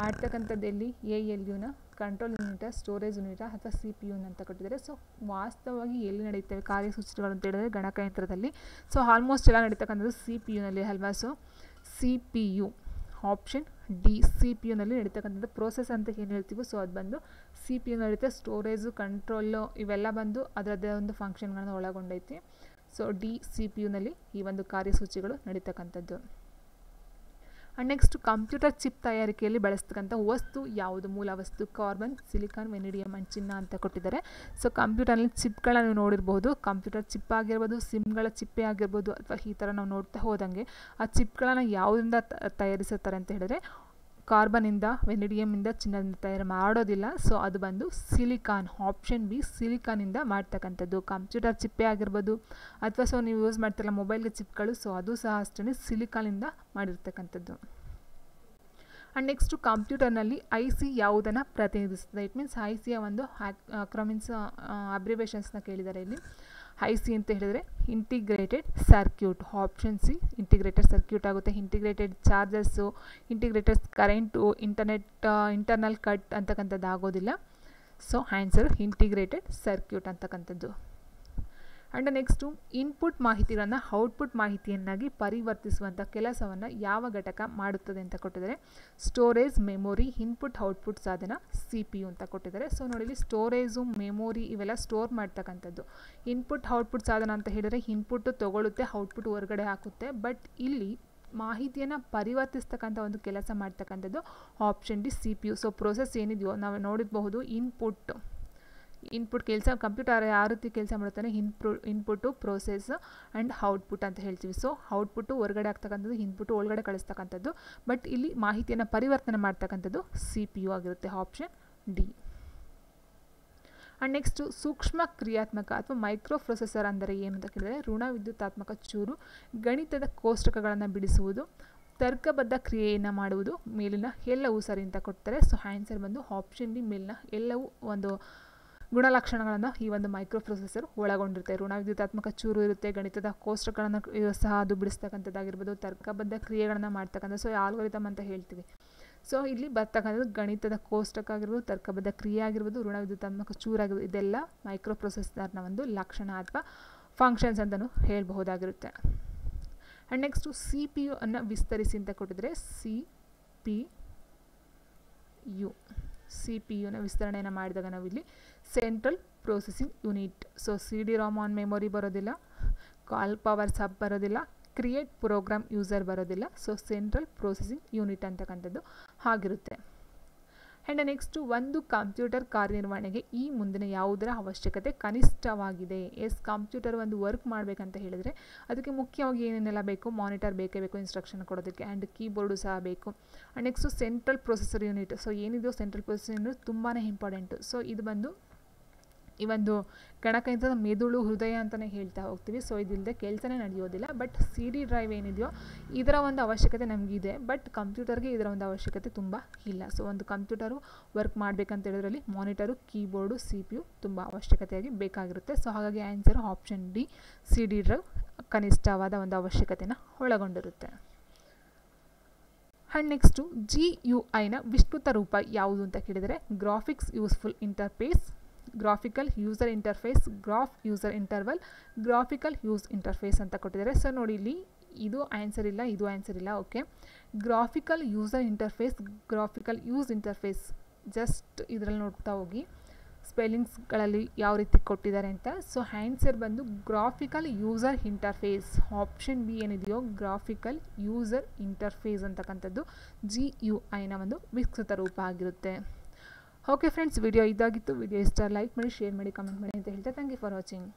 ಮಾಡ್ತಕ್ಕಂಥದ್ದು ಎಲ್ಲಿ ಎ ಎಲ್ ಯುನ ಕಂಟ್ರೋಲ್ ಯೂನಿಟ ಸ್ಟೋರೇಜ್ ಯೂನಿಟ ಅಥವಾ ಸಿ ಪಿ ಯು ಅಂತ ಕೊಟ್ಟಿದ್ದಾರೆ ಸೊ ವಾಸ್ತವವಾಗಿ ಎಲ್ಲಿ ನಡೆಯುತ್ತವೆ ಕಾರ್ಯಸೂಚಿಗಳು ಅಂತ ಹೇಳಿದ್ರೆ ಗಣಕಯಂತ್ರದಲ್ಲಿ ಸೊ ಆಲ್ಮೋಸ್ಟ್ ಎಲ್ಲ ನಡೀತಕ್ಕಂಥದ್ದು ಸಿ ಪಿ ಯುನಲ್ಲಿ ಅಲ್ವಾ so C P U option D C P ಯುನಲ್ಲಿ ನಡೀತಕ್ಕಂಥದ್ದು ಪ್ರೋಸೆಸ್ ಅಂತ ಏನು ಹೇಳ್ತೀವಿ ಸೊ ಅದು ಬಂದು ಸಿ ಪಿ ಯು ನಡೀತೆ ಸ್ಟೋರೇಜು ಕಂಟ್ರೋಲು ಇವೆಲ್ಲ ಬಂದು ಅದರದ್ದೇ ಒಂದು ಫಂಕ್ಷನ್ಗಳನ್ನು ಒಳಗೊಂಡೈತಿ ಸೊ ಡಿ ಸಿ ಪಿ ಯುನಲ್ಲಿ ಈ ಒಂದು ಕಾರ್ಯಸೂಚಿಗಳು ನಡೀತಕ್ಕಂಥದ್ದು ಆ್ಯಂಡ್ ನೆಕ್ಸ್ಟ್ ಕಂಪ್ಯೂಟರ್ ಚಿಪ್ ತಯಾರಿಕೆಯಲ್ಲಿ ಬಳಸ್ತಕ್ಕಂಥ ವಸ್ತು ಯಾವುದು ಮೂಲ ವಸ್ತು ಕಾರ್ಬನ್ ಸಿಲಿಕಾನ್ ವೆನಿಡಿಯಮ್ ಆ್ಯಂಡ್ ಚಿನ್ನ ಅಂತ ಕೊಟ್ಟಿದ್ದಾರೆ ಸೊ ಕಂಪ್ಯೂಟರ್ನಲ್ಲಿ ಚಿಪ್ಗಳನ್ನು ನೋಡಿರ್ಬೋದು ಕಂಪ್ಯೂಟರ್ ಚಿಪ್ ಆಗಿರ್ಬೋದು ಸಿಮ್ಗಳ ಚಿಪ್ಪೆ ಆಗಿರ್ಬೋದು ಅಥವಾ ಈ ಥರ ನಾವು ನೋಡ್ತಾ ಹೋದಂಗೆ ಆ ಚಿಪ್ಗಳನ್ನು ಯಾವುದರಿಂದ ತಯಾರಿಸುತ್ತಾರೆ ಅಂತ ಹೇಳಿದ್ರೆ ಕಾರ್ಬನಿಂದ ಇಂದ ಚಿನ್ನದಿಂದ ತಯಾರು ಮಾಡೋದಿಲ್ಲ ಸೊ ಅದು ಬಂದು ಸಿಲಿಕಾನ್ ಆಪ್ಷನ್ ಬಿ ಸಿಲಿಕಾನಿಂದ ಮಾಡ್ತಕ್ಕಂಥದ್ದು ಕಂಪ್ಯೂಟರ್ ಚಿಪ್ಪೆ ಆಗಿರ್ಬೋದು ಅಥವಾ ಸೊ ನೀವು ಯೂಸ್ ಮಾಡ್ತಿರಲ್ಲ ಮೊಬೈಲ್ಗೆ ಚಿಪ್ಗಳು ಸೊ ಅದು ಸಹ ಅಷ್ಟೇ ಸಿಲಿಕಾನಿಂದ ಮಾಡಿರ್ತಕ್ಕಂಥದ್ದು ಆ್ಯಂಡ್ ನೆಕ್ಸ್ಟು ಕಂಪ್ಯೂಟರ್ನಲ್ಲಿ ಐ ಸಿ ಯಾವುದನ್ನು ಪ್ರತಿನಿಧಿಸ್ತದೆ ಇಟ್ ಮೀನ್ಸ್ ಐ ಸಿಯ ಒಂದು ಹ್ಯಾಕ್ ಕ್ರಮಿನ್ಸ್ ಅಬ್ರಿವೇಷನ್ಸ್ನ ಕೇಳಿದ್ದಾರೆ ಇಲ್ಲಿ ಐ ಸಿ ಅಂತ ಹೇಳಿದರೆ integrated circuit option C integrated circuit ಆಗುತ್ತೆ integrated chargers integrated current internet internal cut ಅಂತಕ್ಕಂಥದ್ದು ಆಗೋದಿಲ್ಲ ಸೊ ಆ್ಯನ್ಸರ್ ಇಂಟಿಗ್ರೇಟೆಡ್ ಸರ್ಕ್ಯೂಟ್ ಅಂತಕ್ಕಂಥದ್ದು ಆ್ಯಂಡ್ ನೆಕ್ಸ್ಟು ಇನ್ಪುಟ್ ಮಾಹಿತಿಗಳನ್ನು ಔಟ್ಪುಟ್ ಮಾಹಿತಿಯನ್ನಾಗಿ ಪರಿವರ್ತಿಸುವಂಥ ಕೆಲಸವನ್ನು ಯಾವ ಘಟಕ ಮಾಡುತ್ತದೆ ಅಂತ ಕೊಟ್ಟಿದ್ದಾರೆ ಸ್ಟೋರೇಜ್ ಮೆಮೊರಿ ಇನ್ಪುಟ್ ಔಟ್ಪುಟ್ ಸಾಧನ ಸಿ ಪಿ ಯು ಅಂತ ಕೊಟ್ಟಿದ್ದಾರೆ ಸೊ ನೋಡಿ ಇಲ್ಲಿ ಸ್ಟೋರೇಜು ಮೆಮೊರಿ ಇವೆಲ್ಲ ಸ್ಟೋರ್ ಮಾಡ್ತಕ್ಕಂಥದ್ದು ಇನ್ಪುಟ್ ಔಟ್ಪುಟ್ ಸಾಧನ ಅಂತ ಹೇಳಿದರೆ ಇನ್ಪುಟ್ ತಗೊಳ್ಳುತ್ತೆ ಔಟ್ಪುಟ್ ಹೊರಗಡೆ ಹಾಕುತ್ತೆ ಬಟ್ ಇಲ್ಲಿ ಮಾಹಿತಿಯನ್ನು ಪರಿವರ್ತಿಸ್ತಕ್ಕಂಥ ಒಂದು ಕೆಲಸ ಮಾಡ್ತಕ್ಕಂಥದ್ದು option D C P U so process ಏನಿದೆಯೋ ನಾವು ನೋಡಿರಬಹುದು ಇನ್ಪುಟ್ ಇನ್ಪುಟ್ ಕೆಲಸ ಕಂಪ್ಯೂಟರ್ ಯಾವ ರೀತಿ ಕೆಲಸ ಮಾಡುತ್ತಾನೆ ಇನ್ಪು ಇನ್ಪುಟ್ಟು ಪ್ರೋಸೆಸ್ ಆ್ಯಂಡ್ ಔಟ್ಪುಟ್ ಅಂತ ಹೇಳ್ತೀವಿ ಸೊ ಔಟ್ಪುಟ್ಟು ಹೊರಗಡೆ ಆಗ್ತಕ್ಕಂಥದ್ದು ಇನ್ಪುಟ್ಟು ಒಳಗಡೆ ಕಳಿಸ್ತಕ್ಕಂಥದ್ದು ಬಟ್ ಇಲ್ಲಿ ಮಾಹಿತಿಯನ್ನು ಪರಿವರ್ತನೆ ಮಾಡ್ತಕ್ಕಂಥದ್ದು ಸಿ ಪಿ ಯು ಆಗಿರುತ್ತೆ ಆಪ್ಷನ್ ಡಿ ಆ್ಯಂಡ್ ನೆಕ್ಸ್ಟು ಸೂಕ್ಷ್ಮ ಕ್ರಿಯಾತ್ಮಕ ಅಥವಾ ಮೈಕ್ರೋ ಪ್ರೊಸೆಸರ್ ಅಂದರೆ ಏನು ಅಂತ ಕೇಳಿದರೆ ಋಣ ವಿದ್ಯುತಾತ್ಮಕ ಚೂರು ಗಣಿತದ ಕೋಷ್ಟಕಗಳನ್ನು ಬಿಡಿಸುವುದು ತರ್ಕಬದ್ಧ ಕ್ರಿಯೆಯನ್ನು ಮಾಡುವುದು ಮೇಲಿನ ಎಲ್ಲವೂ ಸರಿ ಅಂತ ಕೊಡ್ತಾರೆ ಸೊ ಆನ್ಸರ್ ಬಂದು ಆಪ್ಷನ್ ಡಿ ಮೇಲಿನ ಎಲ್ಲವೂ ಒಂದು ಗುಣಲಕ್ಷಣಗಳನ್ನು ಈ ಒಂದು ಮೈಕ್ರೋ ಪ್ರೊಸೆಸರ್ ಒಳಗೊಂಡಿರುತ್ತೆ ಋಣವಿದ್ಯುತಾತ್ಮಕ ಚೂರು ಇರುತ್ತೆ ಗಣಿತದ ಕೋಷ್ಟಗಳನ್ನು ಸಹ ಅದು ಬಿಡಿಸ್ತಕ್ಕಂಥದ್ದಾಗಿರ್ಬೋದು ತರ್ಕಬದ್ಧ ಕ್ರಿಯೆಗಳನ್ನು ಮಾಡ್ತಕ್ಕಂಥ ಸೊ ಆಲ್ಗೊರಿತಮ್ ಅಂತ ಹೇಳ್ತೀವಿ ಸೊ ಇಲ್ಲಿ ಬರ್ತಕ್ಕಂಥದ್ದು ಗಣಿತದ ಕೋಷ್ಟಕ ಆಗಿರ್ಬೋದು ತರ್ಕಬದ್ಧ ಕ್ರಿಯೆ ಆಗಿರ್ಬೋದು ಋಣವಿದ್ಯುತಾತ್ಮಕ ಚೂರಾಗಿರ್ಬೋದು ಇದೆಲ್ಲ ಮೈಕ್ರೋ ಪ್ರೊಸೆಸರ್ನ ಒಂದು ಲಕ್ಷಣ ಅಥವಾ ಫಂಕ್ಷನ್ಸ್ ಅಂತಲೂ ಹೇಳಬಹುದಾಗಿರುತ್ತೆ and next C P U ಅನ್ನು ವಿಸ್ತರಿಸಿ ಅಂತ ಕೊಟ್ಟಿದ್ರೆ C P U C P ಯುನ ವಿಸ್ತರಣೆಯನ್ನು ಮಾಡಿದಾಗ ನಾವಿಲ್ಲಿ central processing unit so C D ROM on memory ಬರೋದಿಲ್ಲ ಕಾಲ್ ಪವರ್ ಸಬ್ ಬರೋದಿಲ್ಲ ಕ್ರಿಯೇಟ್ ಪ್ರೋಗ್ರಾಮ್ ಯೂಸರ್ ಬರೋದಿಲ್ಲ ಸೊ ಸೆಂಟ್ರಲ್ ಪ್ರೊಸೆಸಿಂಗ್ ಯೂನಿಟ್ ಅಂತಕ್ಕಂಥದ್ದು ಆಗಿರುತ್ತೆ ಆ್ಯಂಡ್ ನೆಕ್ಸ್ಟು ಒಂದು ಕಂಪ್ಯೂಟರ್ ಕಾರ್ಯನಿರ್ವಹಣೆಗೆ ಈ ಮುಂದಿನ ಯಾವುದರ ಅವಶ್ಯಕತೆ ಕನಿಷ್ಠವಾಗಿದೆ ಎಸ್ ಕಂಪ್ಯೂಟರ್ ಒಂದು ವರ್ಕ್ ಮಾಡಬೇಕಂತ ಹೇಳಿದರೆ ಅದಕ್ಕೆ ಮುಖ್ಯವಾಗಿ ಏನೇನೆಲ್ಲ ಬೇಕು ಮಾನಿಟರ್ ಬೇಕೇ ಬೇಕು ಇನ್ಸ್ಟ್ರಕ್ಷನ್ ಕೊಡೋದಕ್ಕೆ ಆ್ಯಂಡ್ ಕೀಬೋರ್ಡು ಸಹ ಬೇಕು and next central processor unit so ಏನಿದೆಯೋ ಸೆಂಟ್ರಲ್ ಪ್ರೊಸೆಸರ್ ಯೂನಿಟ್ ತುಂಬಾ ಇಂಪಾರ್ಟೆಂಟು ಸೊ ಇದು ಬಂದು ಈ ಒಂದು ಗಣಕಯಂತ್ರದ ಮೆದುಳು ಹೃದಯ ಅಂತಲೇ ಹೇಳ್ತಾ ಹೋಗ್ತೀವಿ ಸೊ ಇದಿಲ್ಲದೆ ಕೆಲಸನೇ ನಡೆಯೋದಿಲ್ಲ ಬಟ್ ಸಿ ಡಿ ಡ್ರೈವ್ ಏನಿದೆಯೋ ಇದರ ಒಂದು ಅವಶ್ಯಕತೆ ನಮಗಿದೆ ಬಟ್ ಕಂಪ್ಯೂಟರ್ಗೆ ಇದರ ಒಂದು ಅವಶ್ಯಕತೆ ತುಂಬ ಇಲ್ಲ ಸೊ ಒಂದು ಕಂಪ್ಯೂಟರು ವರ್ಕ್ ಮಾಡಬೇಕಂತ ಹೇಳೋದ್ರಲ್ಲಿ monitor keyboard C P U ತುಂಬ ಅವಶ್ಯಕತೆಯಾಗಿ ಬೇಕಾಗಿರುತ್ತೆ ಸೊ ಹಾಗಾಗಿ answer option D C D drive ಕನಿಷ್ಠವಾದ ಒಂದು ಅವಶ್ಯಕತೆನ ಒಳಗೊಂಡಿರುತ್ತೆ ಆ್ಯಂಡ್ ನೆಕ್ಸ್ಟು ಜಿ ಯು ಐನ ವಿಸ್ತೃತ ರೂಪ ಯಾವುದು ಅಂತ ಕೇಳಿದರೆ graphics useful interface graphical user interface graph user interval graphical use interface ಅಂತ ಕೊಟ್ಟಿದ್ದಾರೆ ಸೊ ನೋಡಿ ಇಲ್ಲಿ ಇದು ಆ್ಯನ್ಸರ್ ಇಲ್ಲ ಇದು ಆ್ಯನ್ಸರ್ ಇಲ್ಲ okay graphical user interface graphical use interface just ಇದರಲ್ಲಿ ನೋಡ್ತಾ ಹೋಗಿ ಸ್ಪೆಲ್ಲಿಂಗ್ಸ್ಗಳಲ್ಲಿ ಯಾವ ರೀತಿ ಕೊಟ್ಟಿದ್ದಾರೆ ಅಂತ ಸೊ ಆ್ಯನ್ಸರ್ ಬಂದು graphical user interface option B ಏನಿದೆಯೋ ಗ್ರಾಫಿಕಲ್ ಯೂಸರ್ ಇಂಟರ್ಫೇಸ್ ಅಂತಕ್ಕಂಥದ್ದು ಜಿ ಯು ಐನ ಒಂದು ವಿಸ್ತೃತ ರೂಪ ಆಗಿರುತ್ತೆ ಓಕೆ ಫ್ರೆಂಡ್ಸ್ ವಿಡಿಯೋ ಇದಾಗಿತ್ತು ವಿಡಿಯೋ ಇಷ್ಟ ಲೈಕ್ ಮಾಡಿ ಶೇರ್ ಮಾಡಿ ಕಮೆಂಟ್ ಮಾಡಿ ಅಂತ ಹೇಳ್ತಾ ಥ್ಯಾಂಕ್ ಯು ಫಾರ್ ವಾಚಿಂಗ್